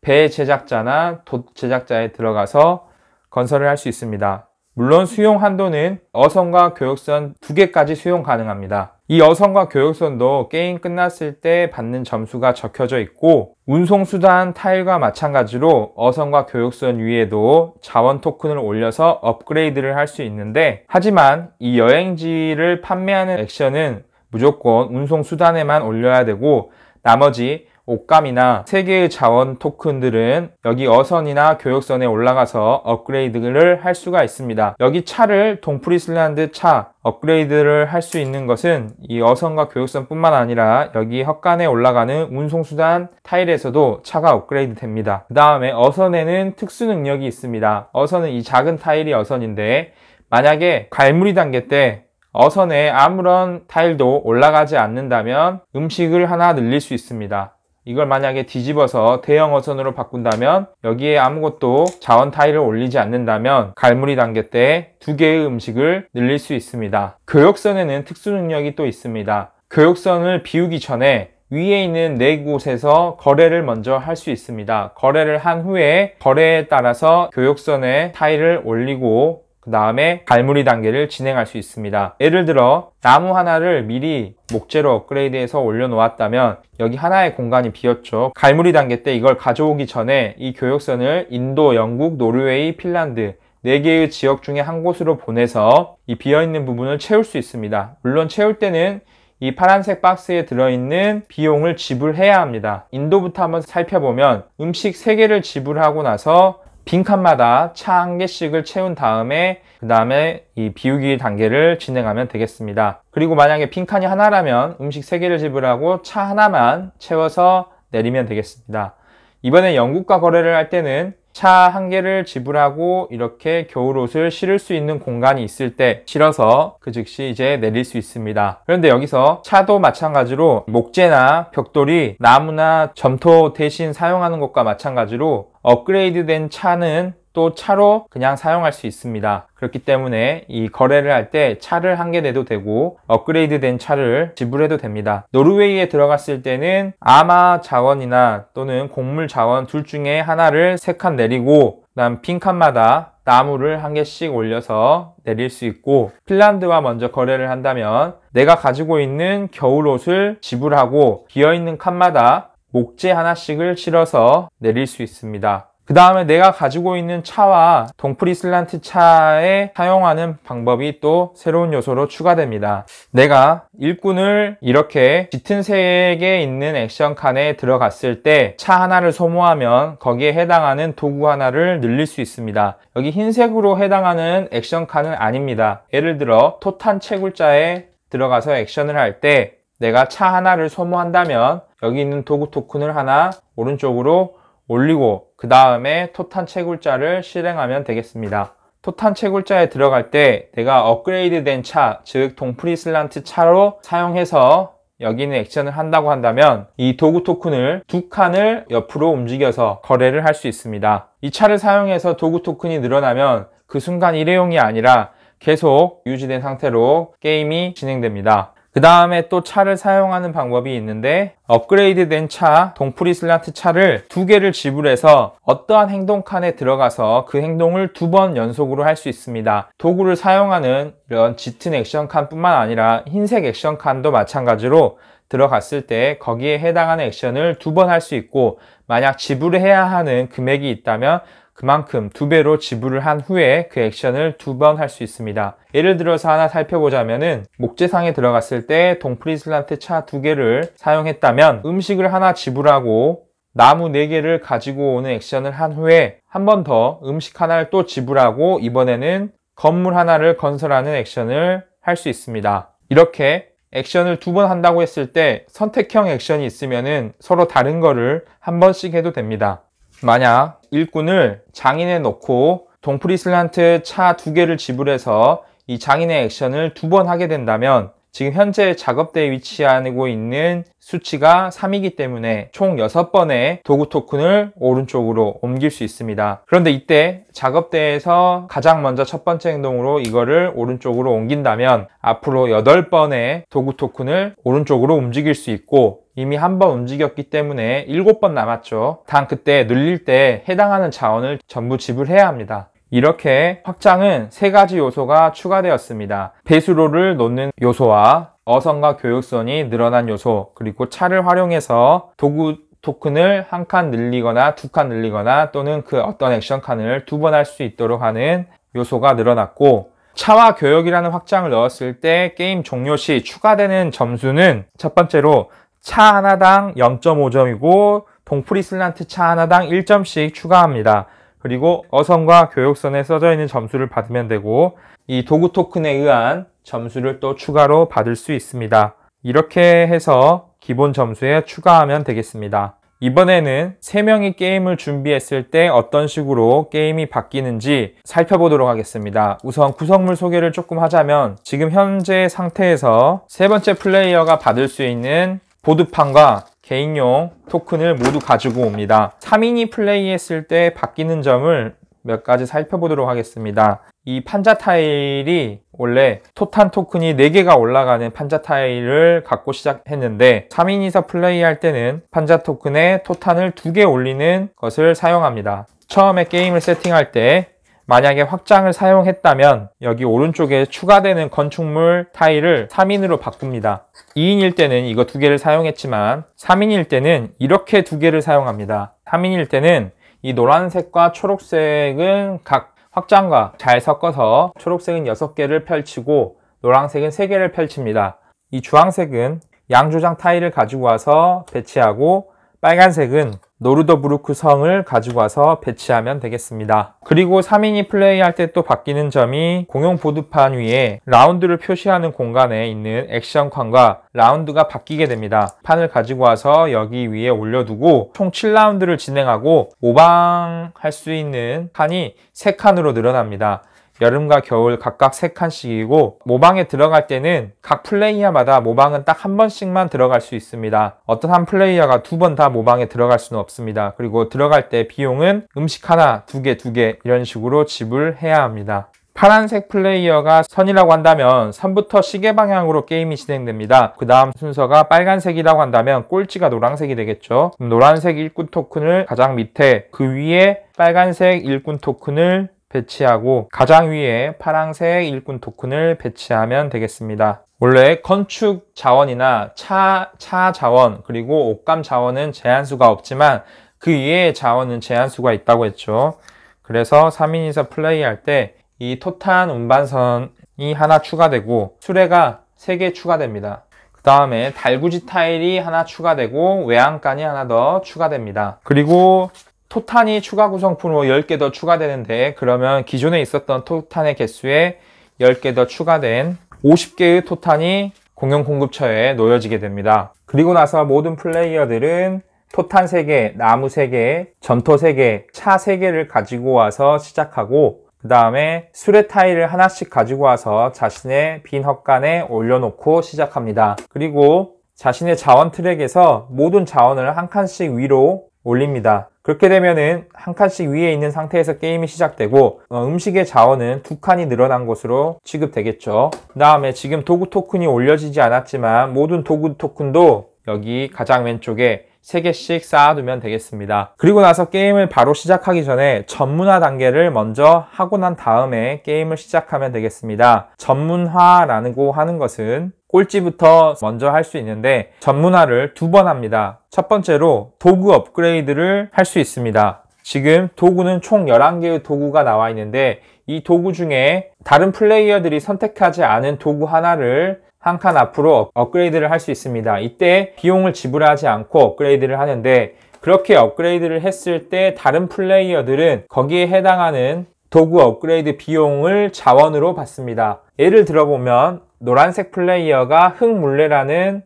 배 제작자나 돛 제작자에 들어가서 건설을 할 수 있습니다. 물론 수용 한도는 어선과 교육선두 개까지 수용 가능합니다. 이 어선과 교육선도 게임 끝났을 때 받는 점수가 적혀져 있고 운송수단 타일과 마찬가지로 어선과 교육선 위에도 자원 토큰을 올려서 업그레이드를 할 수 있는데 하지만 이 여행지를 판매하는 액션은 무조건 운송수단에만 올려야 되고 나머지 옷감이나 세계의 자원 토큰들은 여기 어선이나 교역선에 올라가서 업그레이드를 할 수가 있습니다. 여기 차를 동프리슬란드 차 업그레이드를 할 수 있는 것은 이 어선과 교역선뿐만 아니라 여기 헛간에 올라가는 운송수단 타일에서도 차가 업그레이드 됩니다. 그 다음에 어선에는 특수 능력이 있습니다. 어선은 이 작은 타일이 어선인데 만약에 갈무리 단계 때 어선에 아무런 타일도 올라가지 않는다면 음식을 하나 늘릴 수 있습니다. 이걸 만약에 뒤집어서 대형 어선으로 바꾼다면 여기에 아무것도 자원 타일을 올리지 않는다면 갈무리 단계 때 두 개의 음식을 늘릴 수 있습니다. 교역선에는 특수 능력이 또 있습니다. 교역선을 비우기 전에 위에 있는 네 곳에서 거래를 먼저 할 수 있습니다. 거래를 한 후에 거래에 따라서 교역선에 타일을 올리고 그 다음에 갈무리 단계를 진행할 수 있습니다. 예를 들어 나무 하나를 미리 목재로 업그레이드해서 올려놓았다면 여기 하나의 공간이 비었죠. 갈무리 단계 때 이걸 가져오기 전에 이 교역선을 인도, 영국, 노르웨이, 핀란드 4개의 지역 중에 한 곳으로 보내서 이 비어있는 부분을 채울 수 있습니다. 물론 채울 때는 이 파란색 박스에 들어있는 비용을 지불해야 합니다. 인도부터 한번 살펴보면 음식 3개를 지불하고 나서 빈칸마다 차 한 개씩을 채운 다음에 그 다음에 이 비우기 단계를 진행하면 되겠습니다. 그리고 만약에 빈칸이 하나라면 음식 3개를 지불하고 차 하나만 채워서 내리면 되겠습니다. 이번에 영국과 거래를 할 때는 차한 개를 지불하고 이렇게 겨울옷을 실을 수 있는 공간이 있을 때 실어서 그 즉시 이제 내릴 수 있습니다. 그런데 여기서 차도 마찬가지로 목재나 벽돌이 나무나 점토 대신 사용하는 것과 마찬가지로 업그레이드된 차는 또 차로 그냥 사용할 수 있습니다. 그렇기 때문에 이 거래를 할 때 차를 한 개 내도 되고 업그레이드 된 차를 지불해도 됩니다. 노르웨이에 들어갔을 때는 아마 자원이나 또는 곡물 자원 둘 중에 하나를 세 칸 내리고 그다음 빈 칸마다 나무를 한 개씩 올려서 내릴 수 있고 핀란드와 먼저 거래를 한다면 내가 가지고 있는 겨울 옷을 지불하고 비어있는 칸마다 목재 하나씩을 실어서 내릴 수 있습니다. 그 다음에 내가 가지고 있는 차와 동프리슬란트 차에 사용하는 방법이 또 새로운 요소로 추가됩니다. 내가 일꾼을 이렇게 짙은 색에 있는 액션 칸에 들어갔을 때 차 하나를 소모하면 거기에 해당하는 도구 하나를 늘릴 수 있습니다. 여기 흰색으로 해당하는 액션 칸은 아닙니다. 예를 들어 토탄 채굴자에 들어가서 액션을 할 때 내가 차 하나를 소모한다면 여기 있는 도구 토큰을 하나 오른쪽으로 올리고 그 다음에 토탄 채굴자를 실행하면 되겠습니다. 토탄 채굴자에 들어갈 때 내가 업그레이드된 차, 즉 동프리슬란트 차로 사용해서 여기는 액션을 한다고 한다면 이 도구 토큰을 두 칸을 옆으로 움직여서 거래를 할 수 있습니다. 이 차를 사용해서 도구 토큰이 늘어나면 그 순간 일회용이 아니라 계속 유지된 상태로 게임이 진행됩니다. 그 다음에 또 차를 사용하는 방법이 있는데 업그레이드 된차 동프리슬란트 차를 두 개를 지불해서 어떠한 행동 칸에 들어가서 그 행동을 두 번 연속으로 할 수 있습니다 도구를 사용하는 이런 짙은 액션 칸 뿐만 아니라 흰색 액션 칸도 마찬가지로 들어갔을 때 거기에 해당하는 액션을 두 번 할 수 있고 만약 지불해야 하는 금액이 있다면 그만큼 두 배로 지불을 한 후에 그 액션을 두 번 할 수 있습니다. 예를 들어서 하나 살펴보자면은 목재상에 들어갔을 때 동프리슬란트 차 두 개를 사용했다면 음식을 하나 지불하고 나무 4개를 가지고 오는 액션을 한 후에 한 번 더 음식 하나를 또 지불하고 이번에는 건물 하나를 건설하는 액션을 할 수 있습니다. 이렇게 액션을 두 번 한다고 했을 때 선택형 액션이 있으면 서로 다른 거를 한 번씩 해도 됩니다. 만약 일꾼을 장인에 넣고 동프리슬란트 차 두 개를 지불해서 이 장인의 액션을 두 번 하게 된다면 지금 현재 작업대에 위치하고 있는 수치가 3이기 때문에 총 6번의 도구 토큰을 오른쪽으로 옮길 수 있습니다. 그런데 이때 작업대에서 가장 먼저 첫 번째 행동으로 이거를 오른쪽으로 옮긴다면 앞으로 8번의 도구 토큰을 오른쪽으로 움직일 수 있고 이미 한 번 움직였기 때문에 7번 남았죠. 단 그때 늘릴 때 해당하는 자원을 전부 지불해야 합니다. 이렇게 확장은 세 가지 요소가 추가되었습니다. 배수로를 놓는 요소와 어선과 교육선이 늘어난 요소, 그리고 차를 활용해서 도구 토큰을 한 칸 늘리거나 두 칸 늘리거나 또는 그 어떤 액션 칸을 두 번 할 수 있도록 하는 요소가 늘어났고 차와 교역이라는 확장을 넣었을 때 게임 종료 시 추가되는 점수는 첫 번째로 차 하나당 0.5점이고 동프리슬란트 차 하나당 1점씩 추가합니다. 그리고 어선과 교육선에 써져 있는 점수를 받으면 되고 이 도구 토큰에 의한 점수를 또 추가로 받을 수 있습니다. 이렇게 해서 기본 점수에 추가하면 되겠습니다. 이번에는 3명이 게임을 준비했을 때 어떤 식으로 게임이 바뀌는지 살펴보도록 하겠습니다. 우선 구성물 소개를 조금 하자면 지금 현재 상태에서 세 번째 플레이어가 받을 수 있는 보드판과 개인용 토큰을 모두 가지고 옵니다. 3인이 플레이했을 때 바뀌는 점을 몇 가지 살펴보도록 하겠습니다. 이 판자 타일이 원래 토탄 토큰이 4개가 올라가는 판자 타일을 갖고 시작했는데 3인이서 플레이할 때는 판자 토큰에 토탄을 2개 올리는 것을 사용합니다. 처음에 게임을 세팅할 때 만약에 확장을 사용했다면 여기 오른쪽에 추가되는 건축물 타일을 3인으로 바꿉니다. 2인일 때는 이거 두 개를 사용했지만 3인일 때는 이렇게 두 개를 사용합니다. 3인일 때는 이 노란색과 초록색은 각 확장과 잘 섞어서 초록색은 6개를 펼치고 노란색은 3개를 펼칩니다. 이 주황색은 양조장 타일을 가지고 와서 배치하고 빨간색은 노르더브루크 성을 가지고 와서 배치하면 되겠습니다. 그리고 3인이 플레이할 때 또 바뀌는 점이 공용 보드판 위에 라운드를 표시하는 공간에 있는 액션칸과 라운드가 바뀌게 됩니다. 판을 가지고 와서 여기 위에 올려두고 총 7라운드를 진행하고 오방할 수 있는 칸이 3칸으로 늘어납니다. 여름과 겨울 각각 3칸씩이고 모방에 들어갈 때는 각 플레이어마다 모방은 딱 한 번씩만 들어갈 수 있습니다. 어떤 한 플레이어가 두 번 다 모방에 들어갈 수는 없습니다. 그리고 들어갈 때 비용은 음식 하나, 두 개, 두 개 이런 식으로 지불해야 합니다. 파란색 플레이어가 선이라고 한다면 선부터 시계 방향으로 게임이 진행됩니다. 그 다음 순서가 빨간색이라고 한다면 꼴찌가 노란색이 되겠죠. 노란색 일꾼 토큰을 가장 밑에 그 위에 빨간색 일꾼 토큰을 배치하고 가장 위에 파란색 일꾼 토큰을 배치하면 되겠습니다. 원래 건축 자원이나 차, 차 자원 그리고 옷감 자원은 제한수가 없지만 그 위에 자원은 제한수가 있다고 했죠. 그래서 3인이서 플레이할 때 이 토탄 운반선이 하나 추가되고 수레가 3개 추가됩니다. 그 다음에 달구지 타일이 하나 추가되고 외양간이 하나 더 추가됩니다. 그리고 토탄이 추가 구성품으로 10개 더 추가되는데 그러면 기존에 있었던 토탄의 개수에 10개 더 추가된 50개의 토탄이 공용 공급처에 놓여지게 됩니다. 그리고 나서 모든 플레이어들은 토탄 3개, 나무 3개, 전토 3개, 차 3개를 가지고 와서 시작하고 그 다음에 수레타일을 하나씩 가지고 와서 자신의 빈 헛간에 올려놓고 시작합니다. 그리고 자신의 자원 트랙에서 모든 자원을 한 칸씩 위로 올립니다. 그렇게 되면은 한 칸씩 위에 있는 상태에서 게임이 시작되고 어, 음식의 자원은 두 칸이 늘어난 것으로 취급되겠죠. 그 다음에 지금 도구 토큰이 올려지지 않았지만 모든 도구 토큰도 여기 가장 왼쪽에 3개씩 쌓아두면 되겠습니다. 그리고 나서 게임을 바로 시작하기 전에 전문화 단계를 먼저 하고 난 다음에 게임을 시작하면 되겠습니다. 전문화라고 는 하는 것은 꼴찌부터 먼저 할 수 있는데 전문화를 두 번 합니다. 첫 번째로 도구 업그레이드를 할 수 있습니다. 지금 도구는 총 11개의 도구가 나와 있는데 이 도구 중에 다른 플레이어들이 선택하지 않은 도구 하나를 한 칸 앞으로 업그레이드를 할 수 있습니다. 이때 비용을 지불하지 않고 업그레이드를 하는데 그렇게 업그레이드를 했을 때 다른 플레이어들은 거기에 해당하는 도구 업그레이드 비용을 자원으로 받습니다. 예를 들어보면 노란색 플레이어가 흑물레라는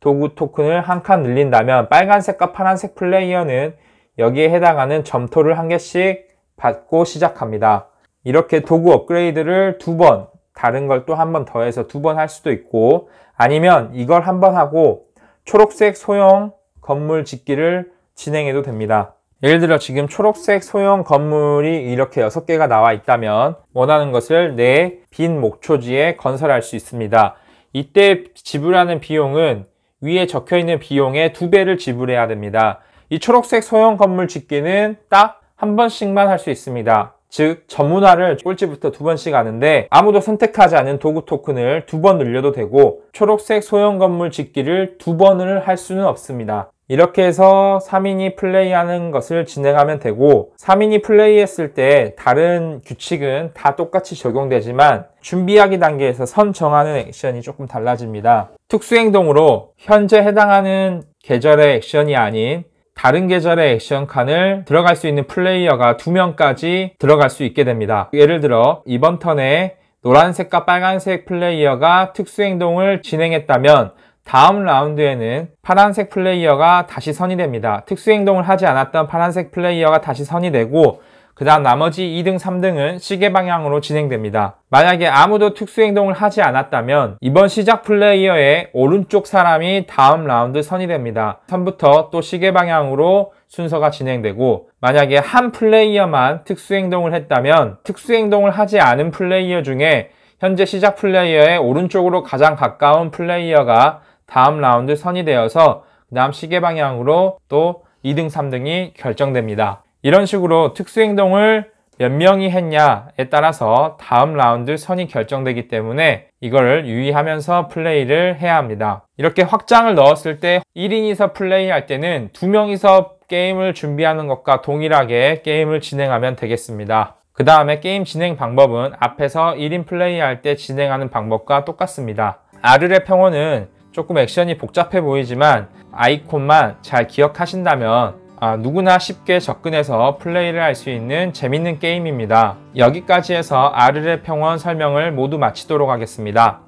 도구 토큰을 한 칸 늘린다면 빨간색과 파란색 플레이어는 여기에 해당하는 점토를 한 개씩 받고 시작합니다. 이렇게 도구 업그레이드를 두 번, 다른 걸 또 한 번 더해서 두 번 할 수도 있고 아니면 이걸 한 번 하고 초록색 소형 건물 짓기를 진행해도 됩니다. 예를 들어 지금 초록색 소형 건물이 이렇게 6개가 나와 있다면 원하는 것을 내 빈 목초지에 건설할 수 있습니다. 이때 지불하는 비용은 위에 적혀있는 비용의 2배를 지불해야 됩니다. 이 초록색 소형 건물 짓기는 딱 한 번씩만 할 수 있습니다. 즉 전문화를 꼴찌부터 두 번씩 하는데 아무도 선택하지 않은 도구 토큰을 두 번 늘려도 되고 초록색 소형 건물 짓기를 두 번을 할 수는 없습니다. 이렇게 해서 3인이 플레이하는 것을 진행하면 되고 3인이 플레이했을 때 다른 규칙은 다 똑같이 적용되지만 준비하기 단계에서 선 정하는 액션이 조금 달라집니다. 특수행동으로 현재 해당하는 계절의 액션이 아닌 다른 계절의 액션 칸을 들어갈 수 있는 플레이어가 2명까지 들어갈 수 있게 됩니다. 예를 들어 이번 턴에 노란색과 빨간색 플레이어가 특수행동을 진행했다면 다음 라운드에는 파란색 플레이어가 다시 선이 됩니다. 특수 행동을 하지 않았던 파란색 플레이어가 다시 선이 되고 그 다음 나머지 2등, 3등은 시계 방향으로 진행됩니다. 만약에 아무도 특수 행동을 하지 않았다면 이번 시작 플레이어의 오른쪽 사람이 다음 라운드 선이 됩니다. 선부터 또 시계 방향으로 순서가 진행되고 만약에 한 플레이어만 특수 행동을 했다면 특수 행동을 하지 않은 플레이어 중에 현재 시작 플레이어의 오른쪽으로 가장 가까운 플레이어가 다음 라운드 선이 되어서 그 다음 시계 방향으로 또 2등, 3등이 결정됩니다. 이런 식으로 특수행동을 몇 명이 했냐에 따라서 다음 라운드 선이 결정되기 때문에 이걸 유의하면서 플레이를 해야 합니다. 이렇게 확장을 넣었을 때 1인이서 플레이할 때는 2명이서 게임을 준비하는 것과 동일하게 게임을 진행하면 되겠습니다. 그 다음에 게임 진행 방법은 앞에서 1인 플레이할 때 진행하는 방법과 똑같습니다. 아르레 평원은 조금 액션이 복잡해 보이지만 아이콘만 잘 기억하신다면 아, 누구나 쉽게 접근해서 플레이를 할 수 있는 재밌는 게임입니다. 여기까지 해서 아르레 평원 설명을 모두 마치도록 하겠습니다.